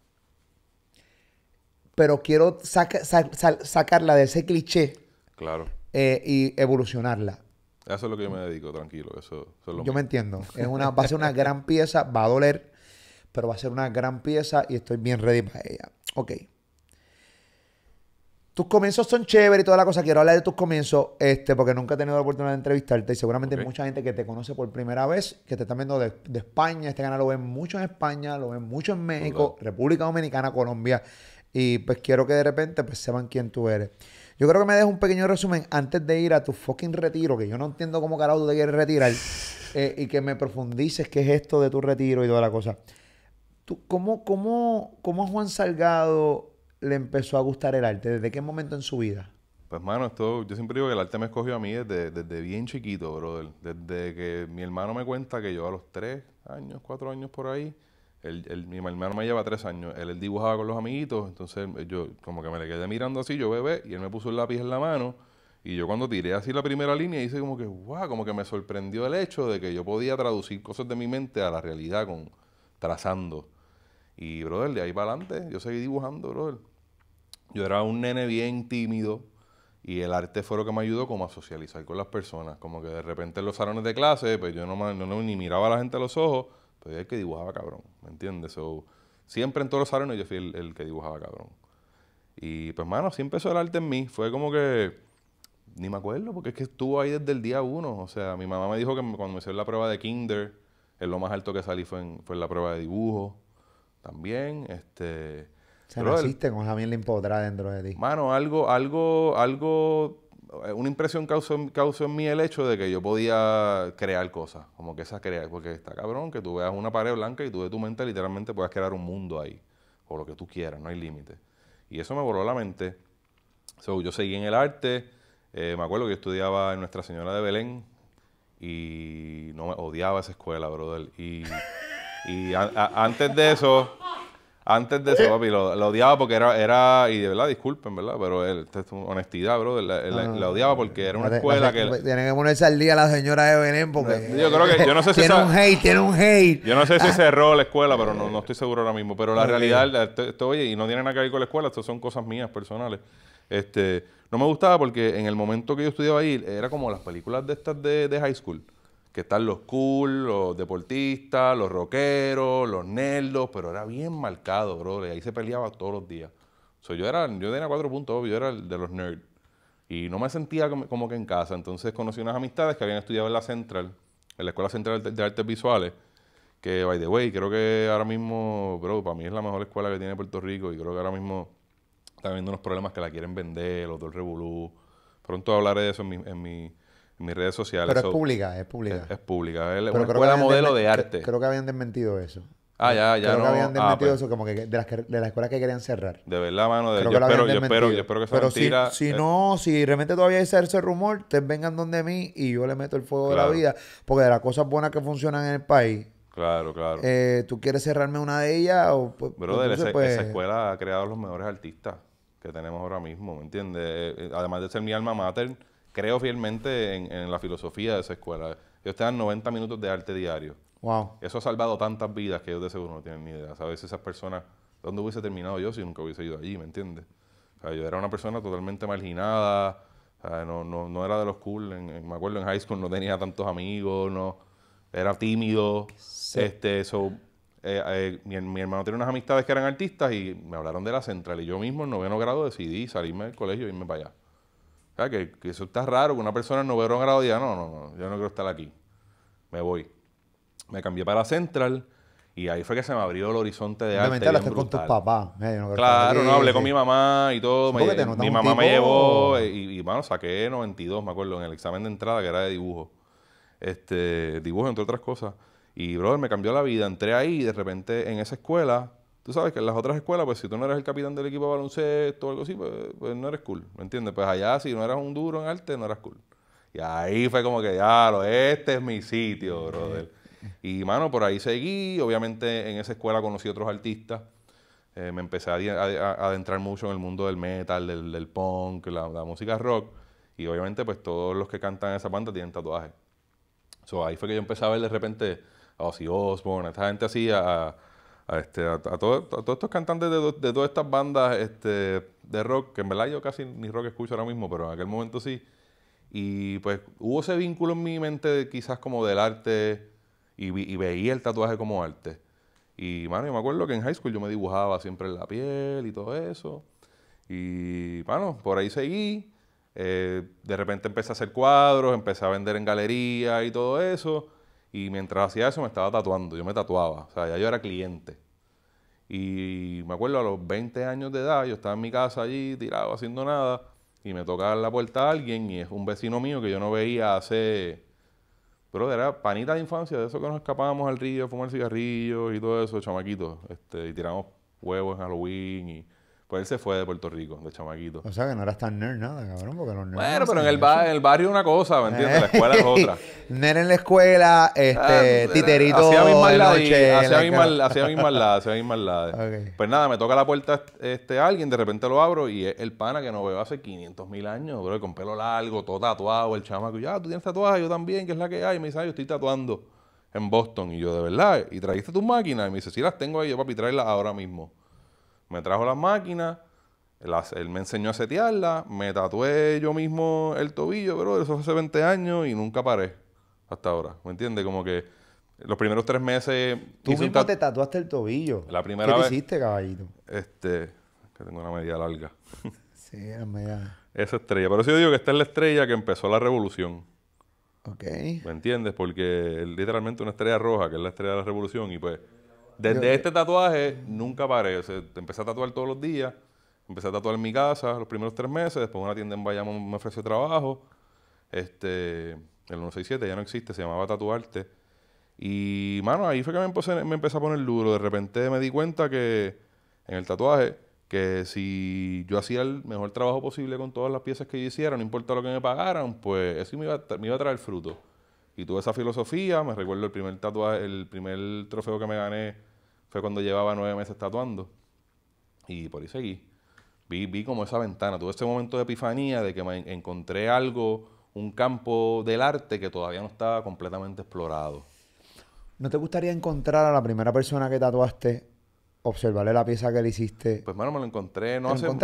pero quiero sacarla de ese cliché. Claro. Eh, y evolucionarla. Eso es lo que yo me dedico, tranquilo. Eso, es lo yo me entiendo. Es una, va a ser una gran pieza, va a doler, pero va a ser una gran pieza y estoy bien ready para ella. Ok. Tus comienzos son chéveres y toda la cosa. Quiero hablar de tus comienzos, este, porque nunca he tenido la oportunidad de entrevistarte y seguramente hay mucha gente que te conoce por primera vez, que te está viendo de, España. Este canal lo ven mucho en España, lo ven mucho en México, República Dominicana, Colombia. Y pues quiero que de repente pues, sepan quién tú eres. Yo creo que me dejes un pequeño resumen antes de ir a tu fucking retiro, que yo no entiendo cómo carajo tú te quieres retirar, [sighs] eh, y que me profundices qué es esto de tu retiro y toda la cosa. ¿Tú, cómo, cómo, ¿Cómo Juan Salgado le empezó a gustar el arte? ¿Desde qué momento en su vida? Pues, mano, esto, yo siempre digo que el arte me escogió a mí desde, bien chiquito, brother. Desde que mi hermano me cuenta que yo a los tres años, cuatro años por ahí, él, mi hermano me lleva tres años, él, dibujaba con los amiguitos, entonces eh, yo como que me le quedé mirando así, yo bebé, y él me puso el lápiz en la mano, y yo cuando tiré así la primera línea, hice como que, wow, como que me sorprendió el hecho de que yo podía traducir cosas de mi mente a la realidad con trazando. Y, brother, de ahí para adelante, yo seguí dibujando, brother. Yo era un nene bien tímido y el arte fue lo que me ayudó como a socializar con las personas. Como que de repente en los salones de clase, pues yo no, ni miraba a la gente a los ojos, pero pues yo que dibujaba cabrón, ¿me entiendes? So, siempre en todos los salones yo fui el, que dibujaba cabrón. Y pues, mano, siempre empezó el arte en mí. Fue como que, ni me acuerdo, porque es que estuvo ahí desde el día uno. O sea, mi mamá me dijo que cuando me hicieron la prueba de kinder, en lo más alto que salí fue fue la prueba de dibujo. También, este... Se no existe con Javier Limpodrá dentro de ti. Mano, algo, algo, algo, eh, una impresión causó, causó en mí el hecho de que yo podía crear cosas, como que esas crear, porque está cabrón que tú veas una pared blanca y tú de tu mente literalmente puedas crear un mundo ahí, o lo que tú quieras, no hay límite. Y eso me voló la mente. yo seguí en el arte, eh, me acuerdo que yo estudiaba en Nuestra Señora de Belén y no me odiaba esa escuela, brother. Y, antes de eso... Antes de eso, papi, lo, odiaba porque era, era, y de verdad, disculpen, ¿verdad? Pero honestidad, bro, la, odiaba porque era una ah, escuela que... Tienen que ponerse al día la señora de porque... Yo creo que, tiene un hate, tiene un hate. Yo no sé si cerró ah. la escuela, pero no, estoy seguro ahora mismo. Pero la realidad, esto, oye, y no tiene nada que ver con la escuela, esto son cosas mías, personales. Este, no me gustaba porque en el momento que yo estudiaba ahí, era como las películas de estas de, de high school que están los cool, los deportistas, los rockeros, los nerdos, pero era bien marcado, bro, Y ahí se peleaba todos los días. Soy yo, era, yo tenía cuatro puntos, yo era el de los nerds. Y no me sentía como, que en casa. Entonces conocí unas amistades que habían estudiado en la Central, en la Escuela Central de Artes Visuales, que, by the way, creo que ahora mismo, bro, para mí es la mejor escuela que tiene Puerto Rico y creo que ahora mismo están viendo unos problemas que la quieren vender, los dos revolú. Pronto hablaré de eso en mi mis redes sociales. Pero es pública, es pública. Es, pública, es Pero escuela modelo de arte. Creo que habían desmentido eso. Ah, ya, ya. Creo que habían ah, desmentido pues. eso, como que de las, escuelas que querían cerrar. De verdad, mano. De, yo, espero, yo, espero, yo espero que sea Pero Si, eh, no, si realmente todavía hay ese rumor, te vengan donde mí y yo le meto el fuego de la vida. Porque de las cosas buenas que funcionan en el país, Claro, claro. Eh, ¿Tú quieres cerrarme una de ellas? O, pues, pues, pues, esa escuela ha creado los mejores artistas que tenemos ahora mismo, ¿me entiendes? Eh, además de ser mi alma mater, creo fielmente en, la filosofía de esa escuela. Ellos te dan 90 minutos de arte diario. Wow. Eso ha salvado tantas vidas que ellos de seguro no tienen ni idea. A esas personas, ¿dónde hubiese terminado yo si nunca hubiese ido allí? ¿Me entiendes? yo era una persona totalmente marginada, no, no, no, era de los cool. me acuerdo en high school no tenía tantos amigos, no era tímido. Este, so, eh, eh, mi, hermano tiene unas amistades que eran artistas y me hablaron de la central. Y yo mismo, en noveno grado, decidí salirme del colegio y e irme para allá que, eso está raro, que una persona no verón grado diga, no, no, no, yo no quiero estar aquí. Me voy. Me cambié para Central y ahí fue que se me abrió el horizonte de arte. hablaste con tus papás. Eh, claro, no, hablé con mi mamá y todo. mi mamá me llevó eh, y, bueno, saqué 92, me acuerdo, en el examen de entrada que era de dibujo. Este, dibujo, entre otras cosas. Y, brother, me cambió la vida. Entré ahí y de repente en esa escuela tú sabes que en las otras escuelas, pues si tú no eres el capitán del equipo de baloncesto o algo así, pues, pues, no eres cool, ¿me entiendes? Pues allá si no eras un duro en arte, no eras cool. Y ahí fue como que, ya, este es mi sitio, brother. Y, mano, por ahí seguí. Obviamente en esa escuela conocí otros artistas. Eh, me empecé a, adentrar mucho en el mundo del metal, del, punk, la, música rock. Y obviamente, pues todos los que cantan esa banda tienen tatuajes. So, ahí fue que yo empecé a ver de repente a Ozzy Osbourne, a esta gente así, a, este, a, todos estos cantantes de, de todas estas bandas este, de rock, que en verdad yo casi ni rock escucho ahora mismo, pero en aquel momento sí. Y pues hubo ese vínculo en mi mente quizás como del arte y, veía el tatuaje como arte. Y, bueno, yo me acuerdo que en high school yo me dibujaba siempre en la piel y todo eso. Y, bueno, por ahí seguí. Eh, de repente empecé a hacer cuadros, empecé a vender en galería y todo eso. Y mientras hacía eso me estaba tatuando, yo me tatuaba, o sea, ya yo era cliente. Y me acuerdo a los 20 años de edad, yo estaba en mi casa allí tirado haciendo nada y me tocaba la puerta alguien y es un vecino mío que yo no veía hace... Pero era panita de infancia, de eso que nos escapábamos al río a fumar cigarrillos y todo eso, chamaquitos. Este, y tiramos huevos en Halloween y pues él se fue de Puerto Rico, de chamaquito. O sea, que no eras tan nerd nada, cabrón, porque los nerds... Bueno, pero en el, ba- en el barrio una cosa, ¿me entiendes? La escuela es otra. [laughs] nerd en la escuela, este, ah, eh, titerito Hacía mis hacía mis mal- hacía mis maldades, hacía mis [laughs] Pues nada, me toca la puerta este, alguien, de repente lo abro y es el pana que no veo hace 500 mil años, bro, con pelo largo, todo tatuado, el chamaco. Ya, tú tienes tatuaje, yo también, que es la que hay. Y me dice, "Ah, yo estoy tatuando en Boston. Y yo, de verdad, ¿y trajiste tus máquinas? Y me dice, sí, las tengo ahí, yo, papi, tráelas ahora mismo. Me trajo la máquina, él me enseñó a setearla, me tatué yo mismo el tobillo, pero eso hace 20 años y nunca paré hasta ahora. ¿Me entiendes? Como que los primeros tres meses. Tú mismo te tatuaste el tobillo. La primera ¿Qué vez. hiciste, caballito? Este. Que tengo una media larga. [laughs] sí, la media. Esa estrella. Pero sí digo que esta es la estrella que empezó la revolución. Ok. ¿Me entiendes? Porque literalmente una estrella roja, que es la estrella de la revolución, y pues desde este tatuaje nunca paré. empecé a tatuar todos los días. Empecé a tatuar en mi casa los primeros tres meses. Después una tienda en Bayamón me ofreció trabajo. Este, el 167 ya no existe, se llamaba Tatuarte. Y, mano, ahí fue que me empecé, a poner duro. De repente me di cuenta que en el tatuaje que si yo hacía el mejor trabajo posible con todas las piezas que yo hiciera, no importa lo que me pagaran, pues eso me iba, me iba a traer fruto. Y tuve esa filosofía, me recuerdo el primer tatuaje, el primer trofeo que me gané fue cuando llevaba nueve meses tatuando. Y por ahí seguí. Vi, como esa ventana. Tuve ese momento de epifanía de que me encontré algo, un campo del arte que todavía no estaba completamente explorado. ¿No te gustaría encontrar a la primera persona que tatuaste, observarle la pieza que le hiciste? Pues, mano, me lo encontré. No hace, lo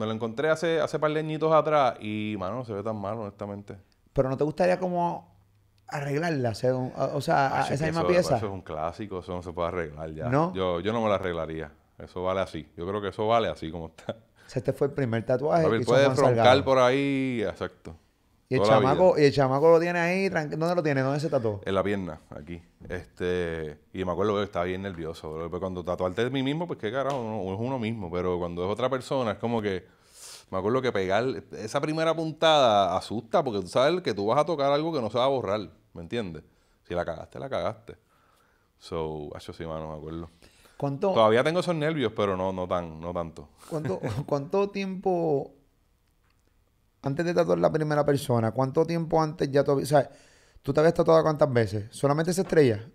me lo encontré hace, hace par de añitos atrás y, mano, no se ve tan mal, honestamente. Pero ¿no te gustaría como arreglarla, o sea, ah, esa misma pieza. Eso es un clásico, eso no se puede arreglar ya. Yo, yo no me la arreglaría. Eso vale así. Yo creo que eso vale así como está. Este fue el primer tatuaje. puede froncar por ahí, exacto. Y el, chamaco, y el chamaco lo tiene ahí, ¿dónde lo tiene? ¿Dónde se tatuó? En la pierna, aquí. Este, y me acuerdo que estaba bien nervioso. Cuando tatuarte de mí mismo, pues qué carajo, uno, es uno mismo. Pero cuando es otra persona, es como que me acuerdo que pegar esa primera puntada asusta porque tú sabes que tú vas a tocar algo que no se va a borrar, ¿me entiendes? Si la cagaste, la cagaste. So, hecho sí, mano, me acuerdo. ¿Cuánto, Todavía tengo esos nervios, pero no, no, tan, no tanto. ¿Cuánto, [laughs] ¿Cuánto tiempo antes de tatuar la primera persona? ¿Cuánto tiempo antes ya tú, o sea, tú te habías tatuado cuántas veces? ¿Solamente esa estrella?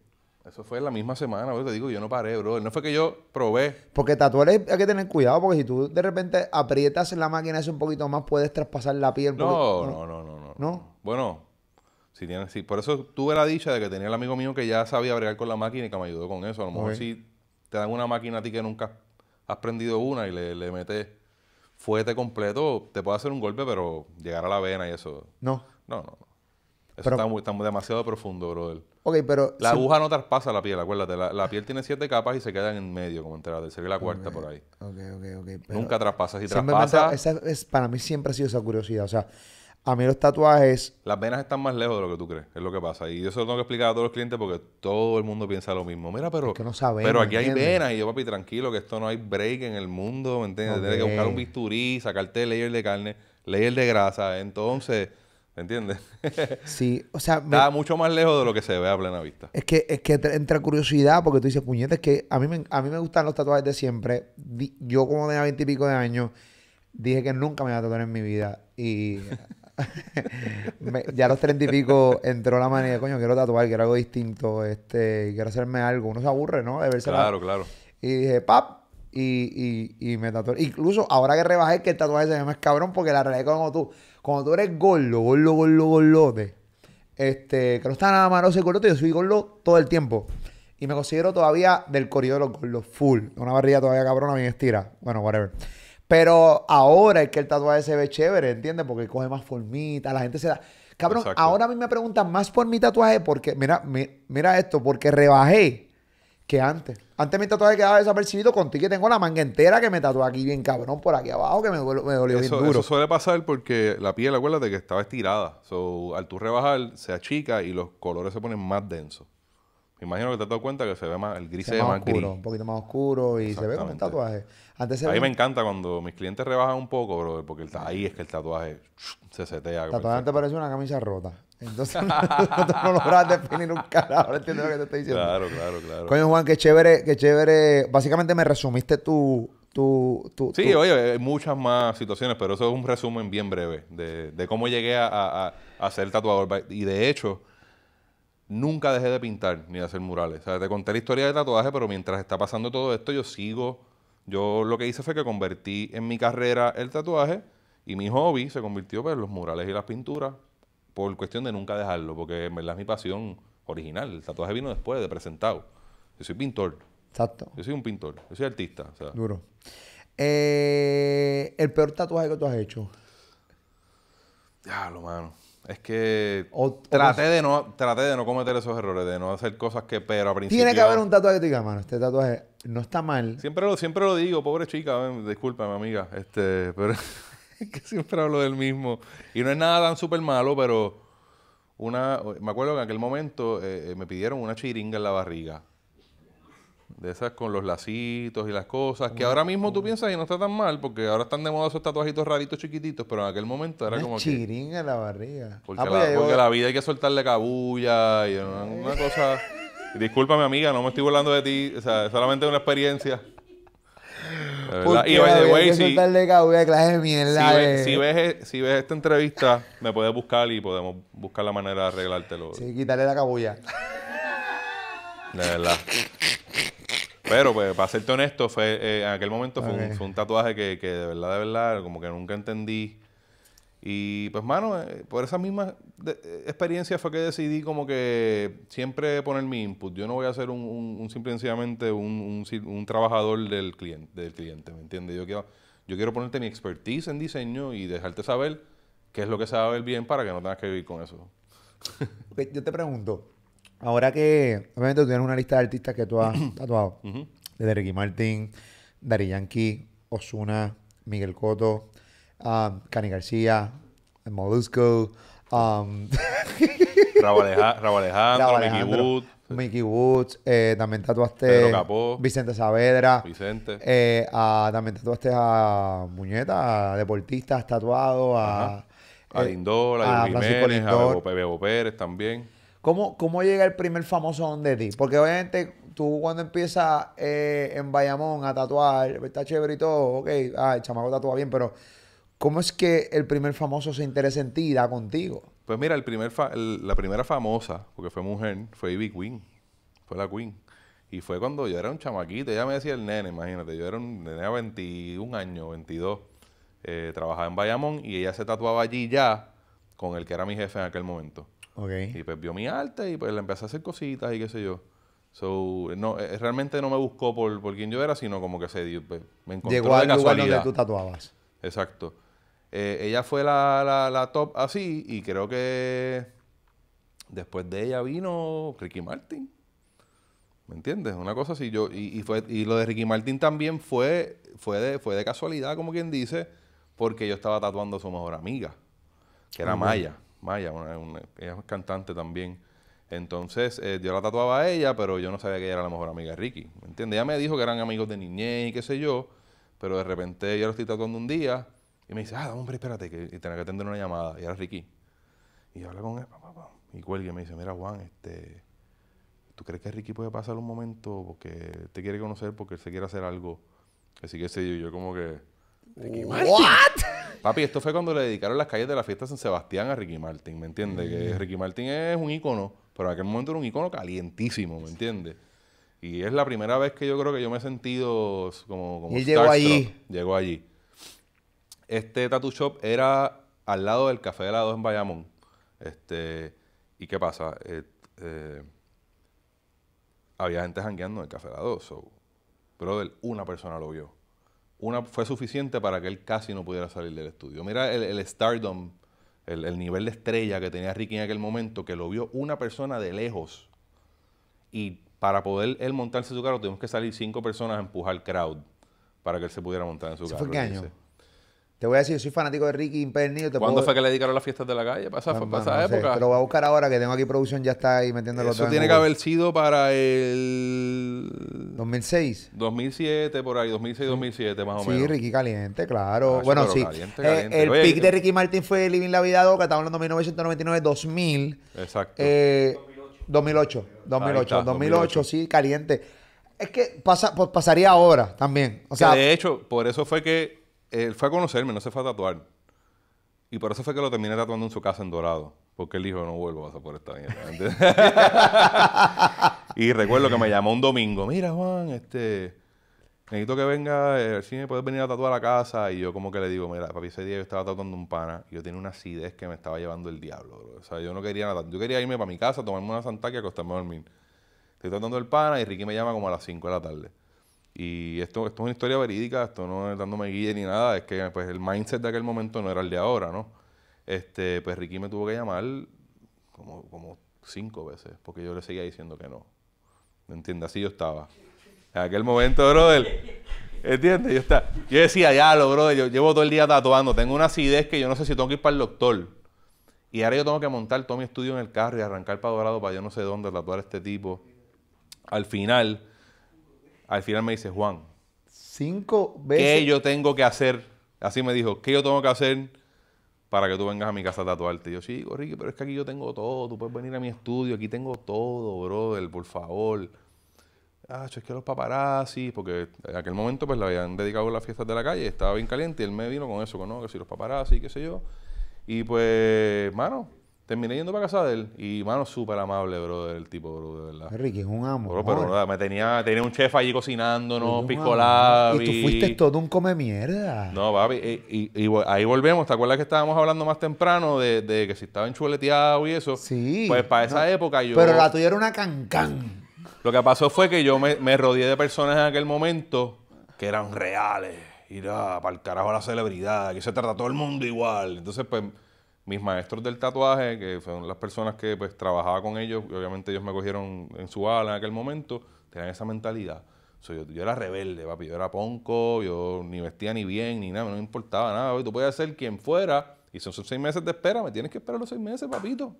Eso fue en la misma semana, bro. Te digo, yo no paré, bro. No fue que yo probé. Porque tatuar hay que tener cuidado, porque si tú de repente aprietas la máquina eso un poquito más, puedes traspasar la piel. No, no, no, no, no. ¿No? Bueno, si tienes, Por eso tuve la dicha de que tenía el amigo mío que ya sabía bregar con la máquina y que me ayudó con eso. A lo mejor si te dan una máquina a ti que nunca has prendido una y le, le metes fuerte completo, te puede hacer un golpe, pero llegar a la vena y eso. No. No, no, Eso está, muy, demasiado profundo, bro pero... La aguja no traspasa la piel, acuérdate. La, piel tiene siete capas y se quedan en medio, como entre la la cuarta por ahí. Ok, ok, ok. Nunca traspasa. Si traspasa... es, para mí siempre ha sido esa curiosidad. O sea, a mí los tatuajes... Las venas están más lejos de lo que tú crees. Es lo que pasa. Y yo lo tengo que explicar a todos los clientes porque todo el mundo piensa lo mismo. Mira, pero... que no Pero aquí hay venas. Y yo, papi, tranquilo, que esto no hay break en el mundo, ¿me entiendes? Tienes que buscar un bisturí, sacarte layer de carne, layer de grasa. Entonces entiendes? sí, o sea... Está mucho más lejos de lo que se ve a plena vista. Es que, es que entra curiosidad porque tú dices, puñetes, que a mí me, a mí me gustan los tatuajes de siempre. Yo como tenía veintipico de años, dije que nunca me iba a tatuar en mi vida. Y [laughs] ya a los treinta y pico entró la manía, coño, quiero tatuar, quiero algo distinto, este, quiero hacerme algo. Uno se aburre, ¿no? De verse Claro, claro. Y dije, pap, y, y, me tatué. Incluso ahora que rebajé, que el tatuaje se ve más cabrón porque la realidad como tú cuando tú eres gordo, gordo, gordo, gordote, este, que no está nada malo ser gordote, yo soy gordo todo el tiempo. Y me considero todavía del corrido de full. Una barriga todavía cabrona, bien estira. Bueno, whatever. Pero ahora es que el tatuaje se ve chévere, ¿entiendes? Porque coge más formita, la gente se da... Cabrón, ahora a mí me preguntan más por mi tatuaje porque, mira, mira esto, porque rebajé que antes. Antes mi tatuaje quedaba desapercibido contigo que tengo la manga entera que me tatué aquí bien cabrón por aquí abajo que me, dolió, bien duro. Eso suele pasar porque la piel, acuérdate que estaba estirada. So, al tú rebajar se achica y los colores se ponen más densos. Me imagino que te has dado cuenta que se ve más, el gris se, ve más, oscuro, Un poquito más oscuro y se ve como un tatuaje. Antes a mí me encanta cuando mis clientes rebajan un poco, bro, porque ahí es que el tatuaje [tsk] se setea. El tatuaje antes parece una camisa rota. Entonces [laughs] no, no logras definir un carajo. ¿Entiendes lo que te estoy diciendo? Claro, claro, claro. Coño, Juan, qué chévere, qué chévere. Básicamente me resumiste tu, tu, tu, sí, oye, hay muchas más situaciones, pero eso es un resumen bien breve de, cómo llegué a, ser tatuador. Y de hecho, nunca dejé de pintar ni de hacer murales. O sea, te conté la historia del tatuaje, pero mientras está pasando todo esto, yo sigo. Yo lo que hice fue que convertí en mi carrera el tatuaje y mi hobby se convirtió pues, en los murales y las pinturas por cuestión de nunca dejarlo, porque en verdad es mi pasión original. El tatuaje vino después de presentado. Yo soy pintor. Exacto. Yo soy un pintor, yo soy artista. Duro. Eh, el peor tatuaje que tú has hecho. lo mano. Es que traté, de no, de no cometer esos errores, de no hacer cosas que, pero a principio... Tiene que haber un tatuaje que te mano, este tatuaje no está mal. Siempre lo, siempre lo digo, pobre chica, Disculpame, amiga. Este, pero... [laughs] que siempre hablo del mismo. Y no es nada tan súper malo, pero una, me acuerdo que en aquel momento eh, eh, me pidieron una chiringa en la barriga. De esas con los lacitos y las cosas, que ahora mismo tú piensas y no está tan mal, porque ahora están de moda esos tatuajitos raritos chiquititos, pero en aquel momento era como chiringa en la barriga. Porque, ah, pues la, vida hay que soltarle cabulla y una, cosa... [laughs] Disculpa, mi amiga, no me estoy burlando de ti, o sea, solamente una experiencia si, ves, esta entrevista, me puedes buscar y podemos buscar la manera de arreglártelo. Sí, quitarle la cabulla. De verdad. Pero, pues, para serte honesto, fue, eh, en aquel momento fue, un, fue un tatuaje que, que, de verdad, de verdad, como que nunca entendí y pues, mano, eh, por esa misma eh, experiencia fue que decidí como que siempre poner mi input. Yo no voy a ser un, un, un sencillamente un, trabajador del cliente, del cliente, ¿me entiendes? Yo quiero, yo quiero ponerte mi expertise en diseño y dejarte saber qué es lo que se va a ver bien para que no tengas que vivir con eso. [laughs] yo te pregunto, ahora que obviamente tú tienes una lista de artistas que tú has [coughs] tatuado, de Ricky Martin, Dari Yankee, Osuna, Miguel Cotto, um, Cani García, Molusco, um, [laughs] Raúl Alejandro, Mickey Woods. Eh, también tatuaste Vicente Saavedra. Vicente. Eh, también tatuaste a Muñeta, a deportistas tatuados, a, a eh, Lindor, a, a a Bebo Pérez también. ¿Cómo, ¿Cómo llega el primer famoso de ti? Porque obviamente tú cuando empiezas en Bayamón a tatuar, está chévere y todo, ok, ah, el chamaco tatúa bien, pero ¿Cómo es que el primer famoso se interesa en ti y da contigo? Pues mira, el primer la primera famosa, porque fue mujer, fue Ivy Queen. Fue la Queen. Y fue cuando yo era un chamaquito, ella me decía el nene, imagínate, yo era un nene de 21 años, 22. Eh, trabajaba en Bayamón y ella se tatuaba allí ya con el que era mi jefe en aquel momento. Okay. Y pues vio mi arte y pues le empecé a hacer cositas y qué sé yo. no, eh, realmente no me buscó por, por quien yo era, sino como que se dio, pues, me encontró Llegó al lugar donde tú tatuabas. Exacto. Eh, ella fue la, top así y creo que después de ella vino Ricky Martin. ¿Me entiendes? Una cosa así. Yo, y, fue, y lo de Ricky Martin también fue, fue, de, fue de casualidad, como quien dice, porque yo estaba tatuando a su mejor amiga, que era Maya. Maya, ella es cantante también. Entonces, eh, yo la tatuaba a ella, pero yo no sabía que ella era la mejor amiga de Ricky. ¿Me entiendes? Ella me dijo que eran amigos de niñez y qué sé yo, pero de repente yo la estoy tatuando un día y me dice, ah, hombre, espérate, que tengo que atender una llamada. Y era Ricky. Y habla con él, papá, y cuelga y me dice, mira, Juan, este, ¿tú crees que Ricky puede pasar un momento porque te quiere conocer, porque él se quiere hacer algo? Así que sé yo, yo como que... Ricky Martin. ¿What? Papi, esto fue cuando le dedicaron las calles de la fiesta San Sebastián a Ricky Martin, ¿me entiendes? Que mm. Ricky Martin es un ícono, pero en aquel momento era un ícono calientísimo, ¿me entiendes? Y es la primera vez que yo creo que yo me he sentido como... como y llegó allí. Llegó allí. Este tattoo shop era al lado del Café de la 2 en Bayamón. Este, ¿Y qué pasa? Eh, eh, había gente jangueando en el Café de la 2. Pero una persona lo vio. Una fue suficiente para que él casi no pudiera salir del estudio. Mira el, stardom, el, nivel de estrella que tenía Ricky en aquel momento, que lo vio una persona de lejos. Y para poder él montarse su carro, tuvimos que salir cinco personas a empujar crowd para que él se pudiera montar en su carro. Fue te voy a decir, yo soy fanático de Ricky Impernido. ¿Cuándo fue que le dedicaron las fiestas de la calle? ¿Pasa, fue época? pero voy a buscar ahora que tengo aquí producción, ya está ahí metiéndolo Eso tiene que haber sido para el. 2006. 2007, por ahí, 2006, 2007, más o menos. Sí, Ricky Caliente, claro. bueno, sí. Eh, el pick de Ricky Martin fue Living la Vida Doca, estamos hablando de 1999-2000. Exacto. 2008, 2008, 2008, sí, caliente. Es que pasa, pues, pasaría ahora también. O sea, de hecho, por eso fue que él fue a conocerme, no se fue a tatuar. Y por eso fue que lo terminé tatuando en su casa en Dorado. Porque él dijo, no vuelvo a por esta mierda. [laughs] y recuerdo que me llamó un domingo. Mira, Juan, este... Necesito que venga, eh, si me puedes venir a tatuar a la casa. Y yo como que le digo, mira, papi, ese día yo estaba tatuando un pana. Y yo tenía una acidez que me estaba llevando el diablo, O sea, yo no quería nada. Yo quería irme para mi casa, tomarme una santa y acostarme a dormir. Estoy tatuando el pana y Ricky me llama como a las 5 de la tarde. Y esto, esto es una historia verídica, esto no es dándome guía ni nada, es que pues, el mindset de aquel momento no era el de ahora, ¿no? Este, pues Ricky me tuvo que llamar como, como cinco veces, porque yo le seguía diciendo que no. ¿Me entiendes? Así yo estaba. En aquel momento, brother. ¿Entiendes? Yo, está, yo decía, ya lo, brother, yo llevo todo el día tatuando, tengo una acidez que yo no sé si tengo que ir para el doctor. Y ahora yo tengo que montar todo mi estudio en el carro y arrancar para Dorado para yo no sé dónde tatuar a este tipo. Al final al final me dice, Juan, cinco veces. ¿Qué yo tengo que hacer? Así me dijo, ¿qué yo tengo que hacer para que tú vengas a mi casa a tatuarte? Y yo, sí, Ricky, pero es que aquí yo tengo todo, tú puedes venir a mi estudio, aquí tengo todo, brother, por favor. Ah, es que los paparazzi, porque en aquel momento pues le habían dedicado las fiestas de la calle, estaba bien caliente y él me vino con eso, con no, que si los paparazzi, qué sé yo. Y pues, mano, Terminé yendo para casa de él y, mano, súper amable, bro, el tipo, bro, de verdad. Ricky es un amo. pero me tenía, tenía un chef allí cocinándonos, piscolado. Y tú fuiste todo un come mierda. No, papi, y, ahí volvemos. ¿Te acuerdas que estábamos hablando más temprano de, que si estaba enchuleteado y eso? Sí. Pues para esa época yo. Pero la tuya era una cancán. Lo que pasó fue que yo me, rodeé de personas en aquel momento que eran reales. Y era, para el carajo la celebridad, que se trata todo el mundo igual. Entonces, pues mis maestros del tatuaje, que son las personas que pues trabajaba con ellos, obviamente ellos me cogieron en su ala en aquel momento, tenían esa mentalidad. soy yo, yo, era rebelde, papi, yo era ponco, yo ni vestía ni bien, ni nada, no me importaba nada. Tú puedes ser quien fuera, y son, seis meses de espera, me tienes que esperar los seis meses, papito.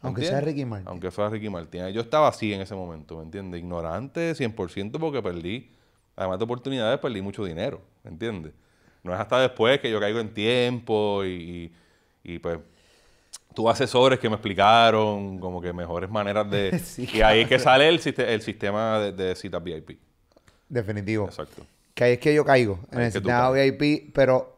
Aunque sea Ricky Martín. Aunque sea Ricky Martín. Yo estaba así en ese momento, ¿me entiendes? Ignorante 100% porque perdí, además de oportunidades, perdí mucho dinero, ¿me entiendes? No es hasta después que yo caigo en tiempo y y pues tuve asesores que me explicaron como que mejores maneras de... [laughs] y ahí es que sale el, sistema de, de, citas VIP. Definitivo. Exacto. Que ahí es que yo caigo, en el sistema VIP, pero...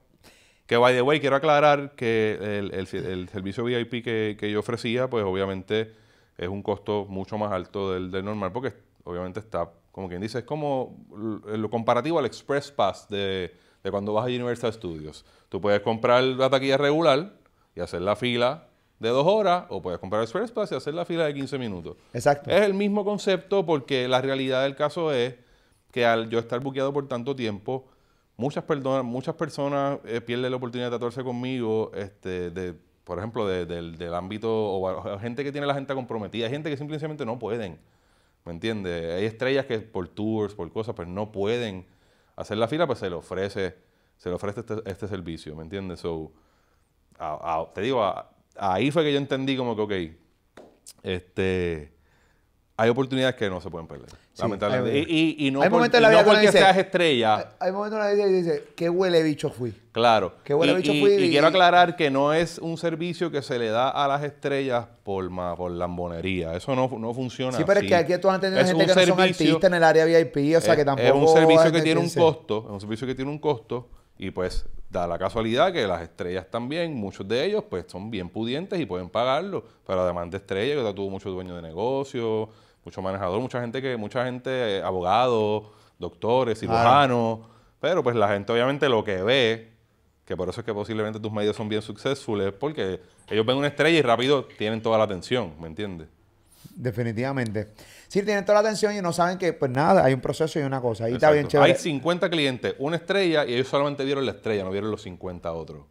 Que, by the way, quiero aclarar que el, servicio VIP que, yo ofrecía, pues obviamente es un costo mucho más alto del, normal, porque obviamente está, como quien dice, es como lo comparativo al Express Pass de, de cuando vas a Universal Studios. Tú puedes comprar la taquilla regular, y hacer la fila de dos horas o puedes comprar Express space y hacer la fila de 15 minutos. Exacto. Es el mismo concepto porque la realidad del caso es que al yo estar buqueado por tanto tiempo, muchas, personas, muchas personas eh, pierden la oportunidad de tratarse conmigo, este, de, por ejemplo, del ámbito, o, gente que tiene la gente comprometida, gente que simplemente no pueden, ¿me entiendes? Hay estrellas que por tours, por cosas, pues no pueden hacer la fila, pues se le ofrece, se le ofrece este, este servicio, ¿me entiendes? So, te digo, ahí fue que yo entendí como que, ok, este, hay oportunidades que no se pueden perder. lamentablemente. Y, y, no, hay no porque seas estrella. Hay momentos en la vida que dice, qué huele bicho fui. Claro. Qué huele bicho fui. Y, quiero aclarar que no es un servicio que se le da a las estrellas por, por lambonería. Eso no, no funciona. Sí, pero es que aquí tú has tenido gente que servicio, no son artistas en el área VIP, o sea que tampoco. Es un servicio que tiene un costo. Es un servicio que tiene un costo. Y pues Da la casualidad que las estrellas también, muchos de ellos, pues son bien pudientes y pueden pagarlo, pero además de estrellas, que tuvo mucho dueño de negocios, mucho manejador mucha gente que, mucha gente, eh, abogados, doctores, cirujanos, pero pues la gente obviamente lo que ve, que por eso es que posiblemente tus medios son bien successful, es porque ellos ven una estrella y rápido tienen toda la atención, ¿me entiendes? Definitivamente. Si tienen toda la atención y no saben que, pues nada, hay un proceso y una cosa. Ahí está bien chévere. Hay 50 clientes, una estrella, y ellos solamente vieron la estrella, no vieron los 50 otros.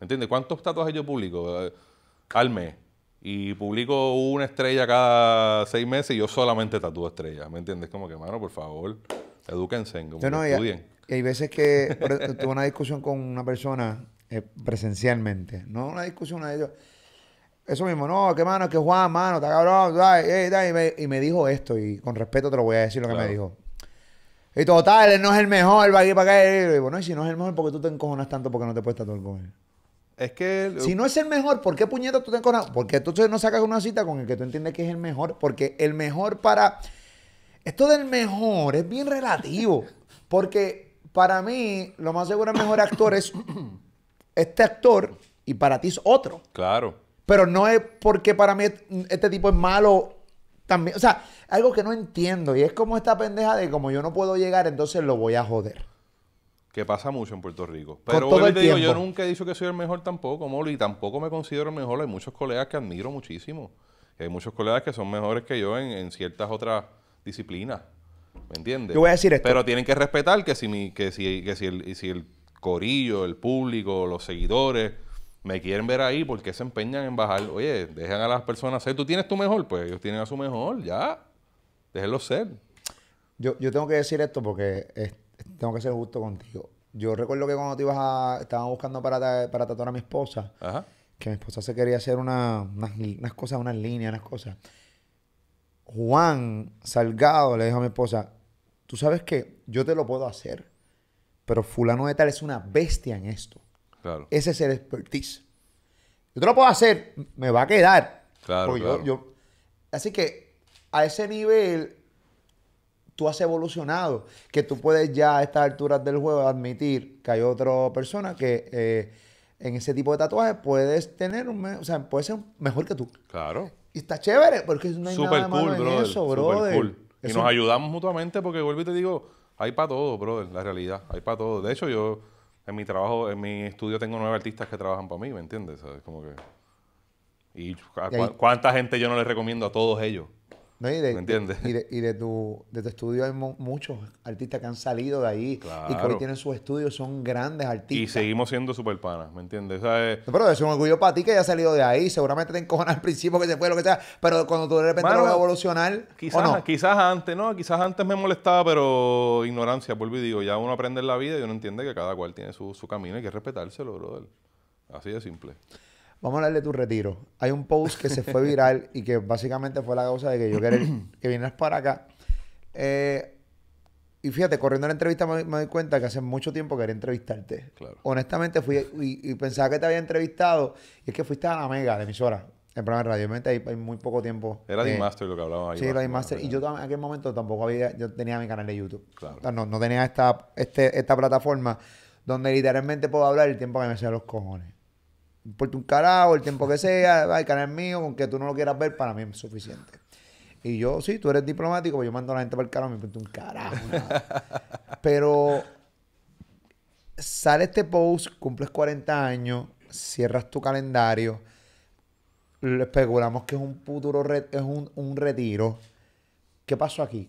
¿Entiendes? ¿Cuántos tatuajes yo publico eh, al mes? Y publico una estrella cada seis meses y yo solamente tatúo estrellas. ¿Me entiendes? Como que, mano, por favor, edúquense, como no, que estudien. hay veces que e, [laughs] tuve una discusión con una persona eh, presencialmente. No una discusión, a ellos eso mismo, no, qué mano, que Juan, mano, está cabrón, y, me, dijo esto, y con respeto te lo voy a decir lo que me dijo. Y total, él no es el mejor, va a ir para acá. Y digo, no, y si no es el mejor, ¿por qué tú te encojonas tanto porque no te puedes todo con él? Es que. Si no es el mejor, ¿por qué puñeta tú te encojonas? Porque tú no sacas una cita con el que tú entiendes que es el mejor. Porque el mejor para. Esto del mejor es bien relativo. Porque para mí, lo más seguro, el mejor actor es este actor y para ti es otro. Claro. Pero no es porque para mí este tipo es malo también. O sea, algo que no entiendo. Y es como esta pendeja de como yo no puedo llegar, entonces lo voy a joder. Que pasa mucho en Puerto Rico. Pero yo nunca he dicho que soy el mejor tampoco, Molo, y tampoco me considero el mejor. Hay muchos colegas que admiro muchísimo. Hay muchos colegas que son mejores que yo en, ciertas otras disciplinas. ¿Me entiendes? voy a decir Pero tienen que respetar que si, mi, que si, que si, el, si el corillo, el público, los seguidores me quieren ver ahí, porque se empeñan en bajar? Oye, dejan a las personas ser. ¿Tú tienes tu mejor? Pues ellos tienen a su mejor, ya. Déjenlo ser. Yo, yo tengo que decir esto porque tengo que ser justo contigo. Yo recuerdo que cuando te ibas a. Estaban buscando para, para tatuar a mi esposa. Que mi esposa se quería hacer una, unas, unas cosas, unas líneas, unas cosas. Juan Salgado le dijo a mi esposa: Tú sabes que yo te lo puedo hacer, pero Fulano de Tal es una bestia en esto. Ese es el expertise. Yo te lo puedo hacer, me va a quedar. Claro, Yo, así que a ese nivel tú has evolucionado, que tú puedes ya a estas alturas del juego admitir que hay otra persona que eh, en ese tipo de tatuajes puedes tener un, o sea, puede ser mejor que tú. Claro. Y está chévere, porque es hay nada en Super cool. Y nos ayudamos mutuamente porque vuelvo y te digo, hay para todo, brother, la realidad, hay para todo. De hecho, yo en mi trabajo, en mi estudio tengo nueve artistas que trabajan para mí, ¿me entiendes? ¿Y cuánta gente yo no les recomiendo a todos ellos? No, y de, y, tu, estudio hay muchos artistas que han salido de ahí y que hoy tienen sus estudios, son grandes artistas. Y seguimos siendo super panas, ¿me entiendes? es... Eh, pero es un orgullo para ti que haya salido de ahí. Seguramente te encojonas [laughs] al principio que se fue, lo que sea. Pero cuando tú de repente lo vas a evolucionar. Quizás, quizás antes, ¿no? Quizás antes me molestaba, pero ignorancia, vuelvo y digo, ya uno aprende en la vida y uno entiende que cada cual tiene su, camino y hay que respetárselo, brother. Así de simple. Vamos a hablar de tu retiro. Hay un post que se fue [laughs] viral y que básicamente fue la causa de que yo quería [coughs] que vinieras para acá. Eh, y fíjate, corriendo la entrevista me, doy cuenta que hace mucho tiempo quería entrevistarte. Honestamente, fui y, pensaba que te había entrevistado. Y es que fuiste a la mega de emisora, en programa de radio. Realmente ahí hay muy poco tiempo. Era de eh, lo que hablaba ahí. Sí, era Master. Y yo en aquel momento tampoco había, yo tenía mi canal de YouTube. no, tenía esta, este, esta plataforma donde literalmente puedo hablar el tiempo que me sea los cojones importa un carajo, el tiempo que sea, el canal mío, aunque tú no lo quieras ver, para mí es suficiente. Y yo, sí, tú eres diplomático, pues yo mando a la gente para el carajo, me importa un carajo. [laughs] Pero sale este post, cumples 40 años, cierras tu calendario, especulamos que es un futuro, es un, retiro. ¿Qué pasó aquí?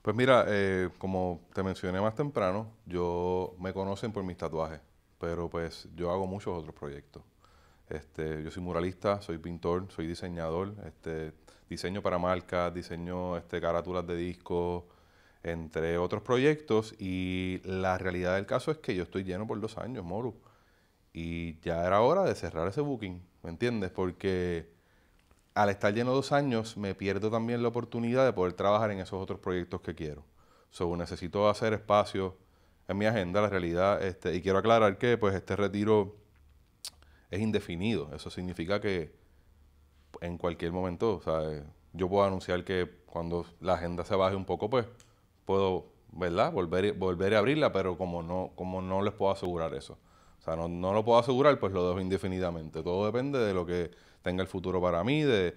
Pues mira, eh, como te mencioné más temprano, yo me conocen por mis tatuajes, pero pues yo hago muchos otros proyectos. Este, yo soy muralista, soy pintor, soy diseñador, este, diseño para marcas, diseño este, carátulas de discos, entre otros proyectos. Y la realidad del caso es que yo estoy lleno por dos años, moro. Y ya era hora de cerrar ese booking, ¿me entiendes? Porque al estar lleno dos años, me pierdo también la oportunidad de poder trabajar en esos otros proyectos que quiero. So, necesito hacer espacio en mi agenda, la realidad. Este, y quiero aclarar que pues este retiro es indefinido. Eso significa que en cualquier momento, sea, eh, yo puedo anunciar que cuando la agenda se baje un poco, pues puedo, ¿verdad? Volver, volver a abrirla, pero como no, como no les puedo asegurar eso. O sea, no, lo puedo asegurar, pues lo dejo indefinidamente. Todo depende de lo que tenga el futuro para mí, de,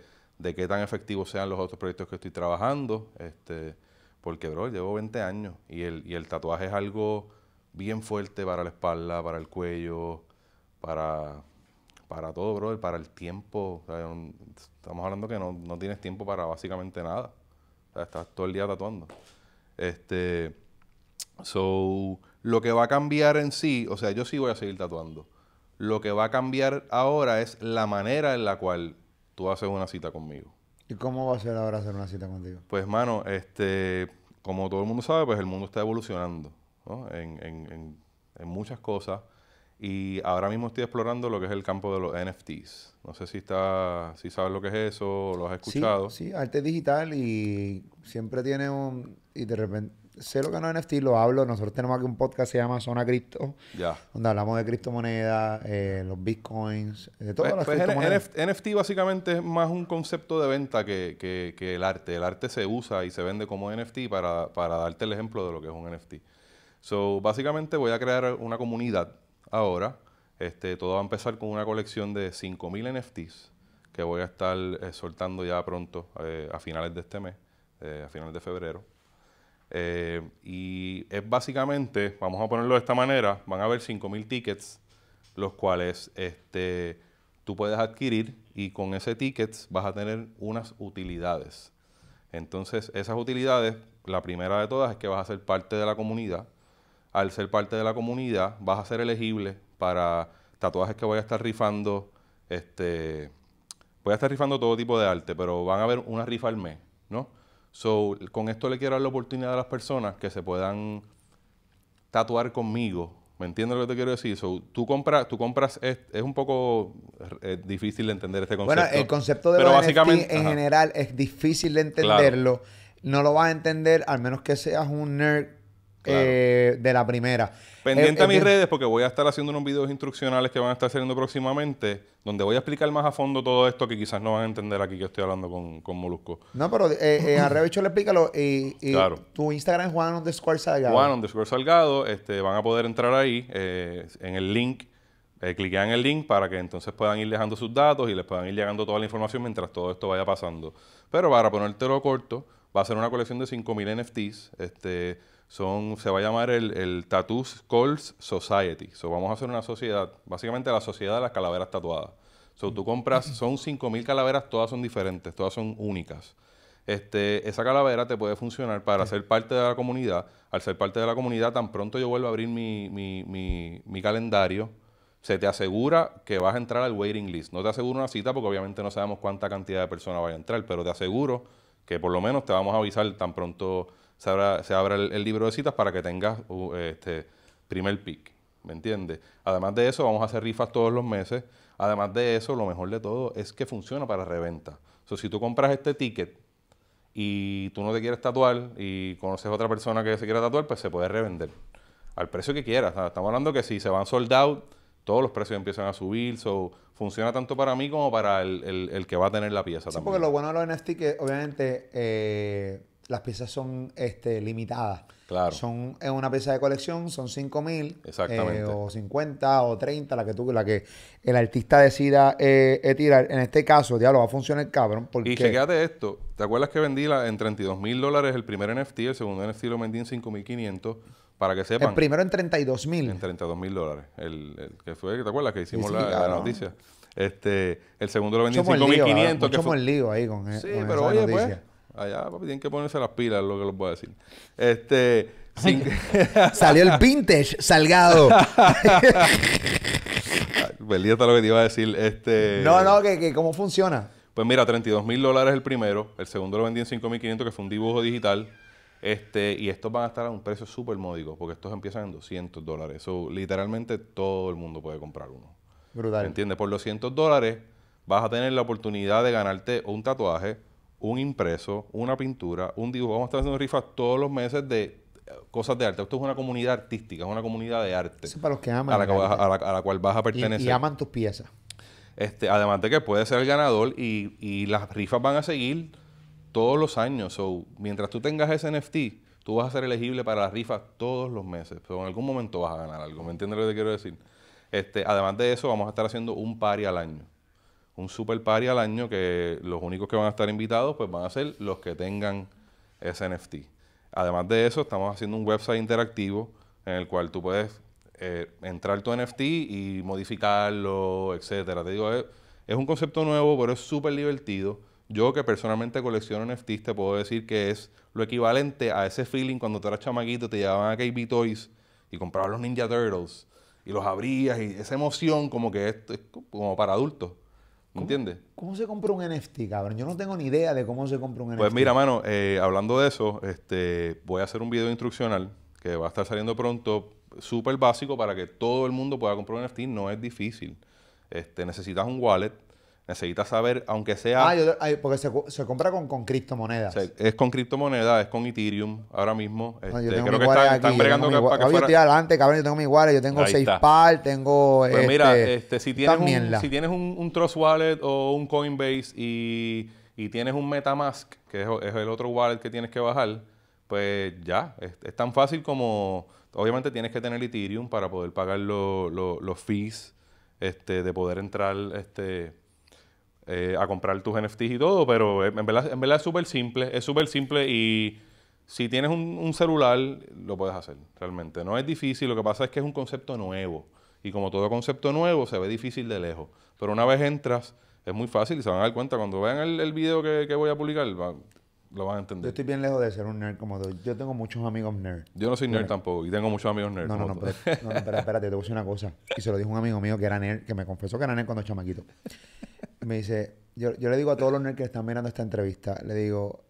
qué tan efectivos sean los otros proyectos que estoy trabajando. Este, porque, bro, llevo 20 años y el tatuaje es algo bien fuerte para la espalda, para el cuello, para para todo, brother, para el tiempo. estamos hablando que no, no, tienes tiempo para básicamente nada. estás todo el día tatuando. Este, so, lo que va a cambiar en sí, o sea, yo sí voy a seguir tatuando. Lo que va a cambiar ahora es la manera en la cual tú haces una cita conmigo. ¿Y cómo va a ser ahora hacer una cita contigo? Pues, mano, este, como todo el mundo sabe, pues el mundo está evolucionando ¿no? en, en, en, en muchas cosas. Y ahora mismo estoy explorando lo que es el campo de los NFTs. No sé si está, si sabes lo que es eso, o lo has escuchado. Sí, sí, arte digital y siempre tiene un y de repente sé lo que no es NFT, lo hablo. Nosotros tenemos aquí un podcast que se llama Zona Cripto, Ya. donde hablamos de criptomonedas, eh, los bitcoins, de todas pues, las pues, criptomonedas. NFT básicamente es más un concepto de venta que, que, que, el arte. El arte se usa y se vende como NFT para, para darte el ejemplo de lo que es un NFT. So, básicamente voy a crear una comunidad ahora. Este, todo va a empezar con una colección de 5.000 NFTs que voy a estar eh, soltando ya pronto, eh, a finales de este mes, eh, a finales de febrero. y es básicamente, vamos a ponerlo de esta manera, van a haber 5.000 tickets, los cuales este, tú puedes adquirir y con ese ticket vas a tener unas utilidades. Entonces, esas utilidades, la primera de todas es que vas a ser parte de la comunidad al ser parte de la comunidad, vas a ser elegible para tatuajes que voy a estar rifando. Este, voy a estar rifando todo tipo de arte, pero van a haber una rifa al mes, ¿no? So, con esto le quiero dar la oportunidad a las personas que se puedan tatuar conmigo. ¿Me entiendes lo que te quiero decir? So, tú compras, tú compras es, un poco eh, difícil de entender este concepto. Bueno, el concepto de pero básicamente, en general es difícil de entenderlo. No lo vas a entender al menos que seas un nerd eh, de la primera. Pendiente eh, a mis eh, redes porque voy a estar haciendo unos videos instruccionales que van a estar saliendo próximamente, donde voy a explicar más a fondo todo esto que quizás no van a entender aquí que estoy hablando con, Molusco. No, pero eh, le explícalo. Y, tu Instagram es Juan underscore Salgado. Juan underscore Salgado. Este, van a poder entrar ahí en el link. cliquean en el link para que entonces puedan ir dejando sus datos y les puedan ir llegando toda la información mientras todo esto vaya pasando. Pero para ponértelo corto, va a ser una colección de 5.000 NFTs. Este, se va a llamar el, el Tattoo Calls Society. vamos a hacer una sociedad, básicamente la sociedad de las calaveras tatuadas. So, tú compras, [clears throat] son 5.000 calaveras, todas son diferentes, todas son únicas. Este, esa calavera te puede funcionar para ser parte de la comunidad. Al ser parte de la comunidad, tan pronto yo vuelvo a abrir mi, calendario, se te asegura que vas a entrar al waiting list. No te aseguro una cita porque obviamente no sabemos cuánta cantidad de personas va a entrar, pero te aseguro que por lo menos te vamos a avisar tan pronto se abra, el, libro de citas para que tengas uh, este primer pick. ¿Me entiendes? Además de eso, vamos a hacer rifas todos los meses. Además de eso, lo mejor de todo es que funciona para reventa. O sea, si tú compras este ticket y tú no te quieres tatuar y conoces a otra persona que se quiera tatuar, pues se puede revender al precio que quieras. Ah, estamos hablando que si se van sold out, todos los precios empiezan a subir. So, funciona tanto para mí como para el, que va a tener la pieza Porque lo bueno de los NFT que obviamente eh, las piezas son este, limitadas. Claro. Son en una pieza de colección, son 5.000. mil, eh, o 50, o 30, la que tú, la que el artista decida eh, eh tirar. En este caso, ya lo va a funcionar cabrón. Porque... Y fíjate esto, ¿te acuerdas que vendí la, en 32 mil dólares el primer NFT, el segundo NFT lo vendí en 5.500? Para que sepan. El primero en 32 mil. En 32 mil dólares. que ¿te acuerdas? Que hicimos la, noticia. Este, el segundo lo vendí en 5.500. Mucho que lío ahí con, Sí, e, pero oye, pues Allá, papi, tienen que ponerse las pilas, lo que les voy a decir. Este. [laughs] Salió el vintage, salgado. [laughs] Perdí hasta lo que te iba a decir. Este... No, no, que, cómo funciona. Pues mira, 32 mil dólares el primero. El segundo lo vendí en 5.500, que fue un dibujo digital. Este, y estos van a estar a un precio súper módico, porque estos empiezan en 200 dólares. literalmente todo el mundo puede comprar uno. Brutal. ¿Entiendes? Por 200 dólares vas a tener la oportunidad de ganarte un tatuaje, un impreso, una pintura, un dibujo. Vamos a estar haciendo rifas todos los meses de eh, cosas de arte. Esto es una comunidad artística, es una comunidad de arte. Eso para los que aman. A la, cual, vas a pertenecer. Y, aman tus piezas. Este, además de que puedes ser el ganador y, las rifas van a seguir todos los años. So, mientras tú tengas ese NFT, tú vas a ser elegible para las rifas todos los meses. Pero en algún momento vas a ganar algo. ¿Me entiendes lo que te quiero decir? Este, además de eso, vamos a estar haciendo un pari al año un super party al año que los únicos que van a estar invitados pues van a ser los que tengan ese NFT. Además de eso, estamos haciendo un website interactivo en el cual tú puedes eh, entrar tu NFT y modificarlo, etcétera. Te digo, es, un concepto nuevo, pero es súper divertido. Yo que personalmente colecciono NFTs, te puedo decir que es lo equivalente a ese feeling cuando tú eras chamaquito, te llevaban a KB Toys y comprabas los Ninja Turtles y los abrías y esa emoción como que es como para adultos. ¿Entiende? ¿Cómo se compra un NFT, cabrón? Yo no tengo ni idea de cómo se compra un NFT. Pues mira, mano, eh, hablando de eso, este, voy a hacer un video instruccional que va a estar saliendo pronto, súper básico para que todo el mundo pueda comprar un NFT. No es difícil. Este, necesitas un wallet, Necesitas saber, aunque sea. Ah, yo, porque se, se, compra con, con criptomonedas. es con criptomonedas, es con Ethereum ahora mismo. yo este, tengo creo mi que están, aquí, que, para que yo adelante, cabrón, yo tengo mi wallet, yo tengo 6PAR, tengo. Pues mira, este, este si tienes, un, si tienes un, Trust Wallet o un Coinbase y, y tienes un MetaMask, que es, es, el otro wallet que tienes que bajar, pues ya. Es, es, tan fácil como. Obviamente tienes que tener Ethereum para poder pagar los fees este, de poder entrar. este eh, a comprar tus NFTs y todo, pero en verdad, es súper simple, es súper simple y si tienes un, celular, lo puedes hacer, realmente. No es difícil, lo que pasa es que es un concepto nuevo. Y como todo concepto nuevo, se ve difícil de lejos. Pero una vez entras, es muy fácil y se van a dar cuenta. Cuando vean el, video que, que voy a publicar, va, lo van a entender. Yo estoy bien lejos de ser un nerd como tú. Yo tengo muchos amigos nerd. Yo no soy nerd tampoco y tengo muchos amigos nerd. No, no, no, espérate, te voy a decir una cosa. Y se lo dijo un amigo mío que era nerd, que me confesó que era nerd cuando chamaquito. Me dice, yo, yo le digo a todos los nerds que están mirando esta entrevista, le digo,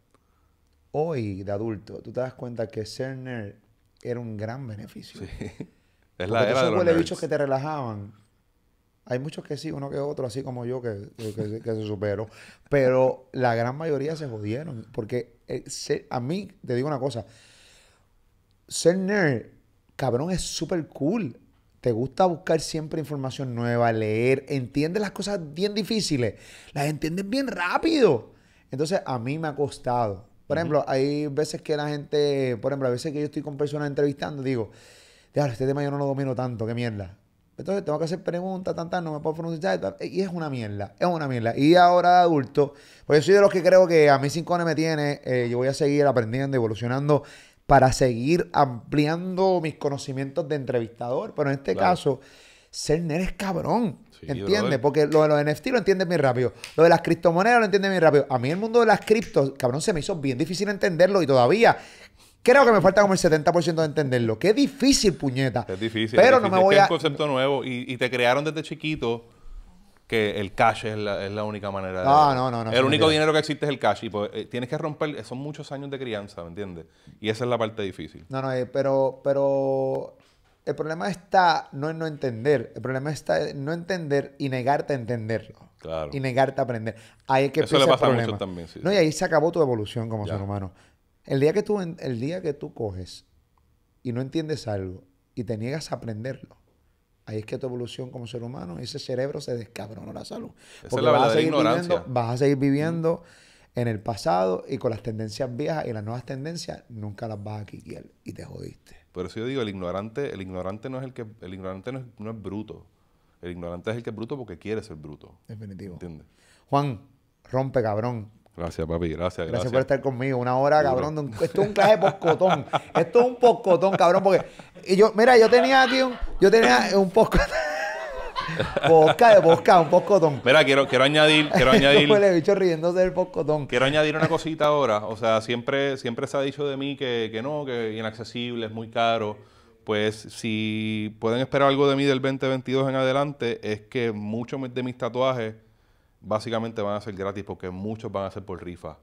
hoy de adulto, tú te das cuenta que ser nerd era un gran beneficio. Sí. [laughs] Es la era de los nerds. bichos que te relajaban hay muchos que sí, uno que otro, así como yo, que, se superó. Pero la gran mayoría se jodieron. Porque eh, a mí, te digo una cosa, ser nerd, cabrón, es súper cool. Te gusta buscar siempre información nueva, leer, entiendes las cosas bien difíciles, las entiendes bien rápido. Entonces, a mí me ha costado. Por ejemplo, hay veces que la gente, por ejemplo, a veces que yo estoy con personas entrevistando, digo, este tema yo no lo domino tanto, qué mierda. Entonces tengo que hacer preguntas, tantas, no me puedo pronunciar. E, y es una mierda, es una mierda. Y ahora de adulto, pues yo soy de los que creo que a mí años me tiene, eh, yo voy a seguir aprendiendo, evolucionando para seguir ampliando mis conocimientos de entrevistador. Pero en este caso, ser nerd es cabrón. ¿Entiendes? Porque lo de los NFT lo entiendes bien rápido. Lo de las criptomonedas lo entiendes bien rápido. A mí el mundo de las criptos, cabrón, se me hizo bien difícil entenderlo y todavía Creo que me falta como el 70% de entenderlo. Qué difícil, puñeta. Es difícil. Pero no me voy a. Es un concepto nuevo y, te crearon desde chiquito que el cash es la, única manera. de... no, no, no. El único dinero que existe es el cash y pues, eh, tienes que romper. Son muchos años de crianza, ¿me entiendes? Y esa es la parte difícil. No, no, eh, pero, pero el problema está no en no entender. El problema está en no entender y negarte a entenderlo. Claro. Y negarte a aprender. Ahí es que Eso le pasa el problema. también. Sí, no, y ahí se acabó tu evolución como ser humano. El día que tú, el día que tú coges y no entiendes algo y te niegas a aprenderlo, ahí es que tu evolución como ser humano, ese cerebro se descabronó la salud. es la vas, a seguir viviendo, vas a seguir viviendo en el pasado y con las tendencias viejas y las nuevas tendencias nunca las vas a quitar y te jodiste. Pero si yo digo, el ignorante, el ignorante no es el que, el ignorante no es, no es bruto. El ignorante es el que es bruto porque quiere ser bruto. Definitivo. ¿Entiendes? Juan, rompe cabrón. Gracias, papi, gracias, gracias. Gracias por estar conmigo. Una hora, cabrón. esto es un clase poscotón. esto es un poscotón, cabrón. Porque y yo, mira, yo tenía aquí un, yo tenía un poscotón. [laughs] Posca de posca, un poscotón. Mira, quiero, quiero añadir, [laughs] quiero añadir. el bicho riéndose del poscotón. Quiero añadir una cosita ahora. O sea, siempre, siempre se ha dicho de mí que, que no, que inaccesible, es muy caro. Pues si pueden esperar algo de mí del 2022 en adelante, es que muchos de mis tatuajes básicamente van a ser gratis porque muchos van a ser por rifa.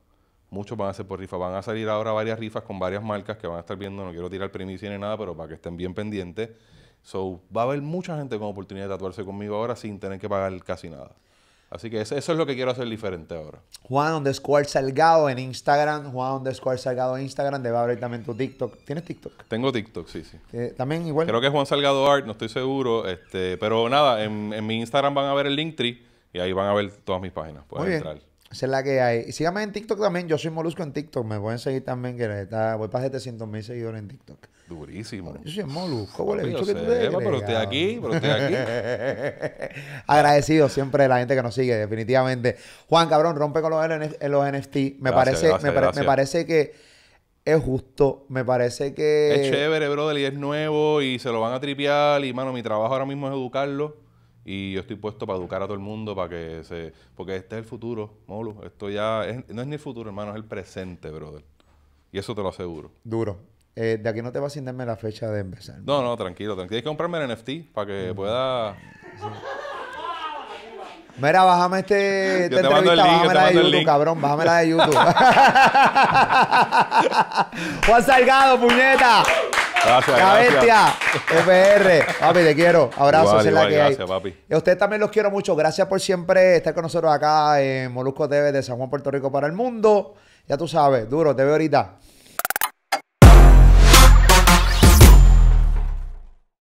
Muchos van a ser por rifa. Van a salir ahora varias rifas con varias marcas que van a estar viendo. No quiero tirar primicia ni nada, pero para que estén bien pendientes. So, va a haber mucha gente con oportunidad de tatuarse conmigo ahora sin tener que pagar casi nada. Así que eso, es lo que quiero hacer diferente ahora. Juan underscore Salgado en Instagram. Juan underscore Salgado en Instagram. Debe abrir también tu TikTok. ¿Tienes TikTok? Tengo TikTok, sí, sí. Eh, también igual. Creo que es Juan Salgado Art, no estoy seguro. Este, pero nada, en, en mi Instagram van a ver el Linktree y ahí van a ver todas mis páginas. Pueden entrar. Esa es la que hay. Síganme en TikTok también. Yo soy Molusco en TikTok. Me pueden seguir también, que voy para 700 mil seguidores en TikTok. Durísimo. Yo soy Molusco, le he Pero estoy aquí, pero aquí. [laughs] Agradecido siempre a la gente que nos sigue, definitivamente. Juan, cabrón, rompe con los, eh, los NFT. Me, parece, me, me parece que es justo. Me parece que. Es chévere, brother, y es nuevo y se lo van a tripear. Y, mano, mi trabajo ahora mismo es educarlo y yo estoy puesto para educar a todo el mundo, para que se... Porque este es el futuro, molo Esto ya no es ni el futuro, hermano, es el presente, brother. Y eso te lo aseguro. Duro. Eh, de aquí no te vas a darme la fecha de empezar. No, no, tranquilo, tranquilo. Tienes que comprarme el NFT para que mm. pueda... Mira, bájame este, esta entrevista, bájame la de YouTube, cabrón, bájame la de YouTube. [laughs] Juan Salgado, puñeta. Gracias, la bestia. FR. Papi, te quiero. Abrazos, en la que Papi. a eh, también los quiero mucho. Gracias por siempre estar con nosotros acá en Molusco TV de San Juan, Puerto Rico para el mundo. Ya tú sabes, duro, te veo ahorita.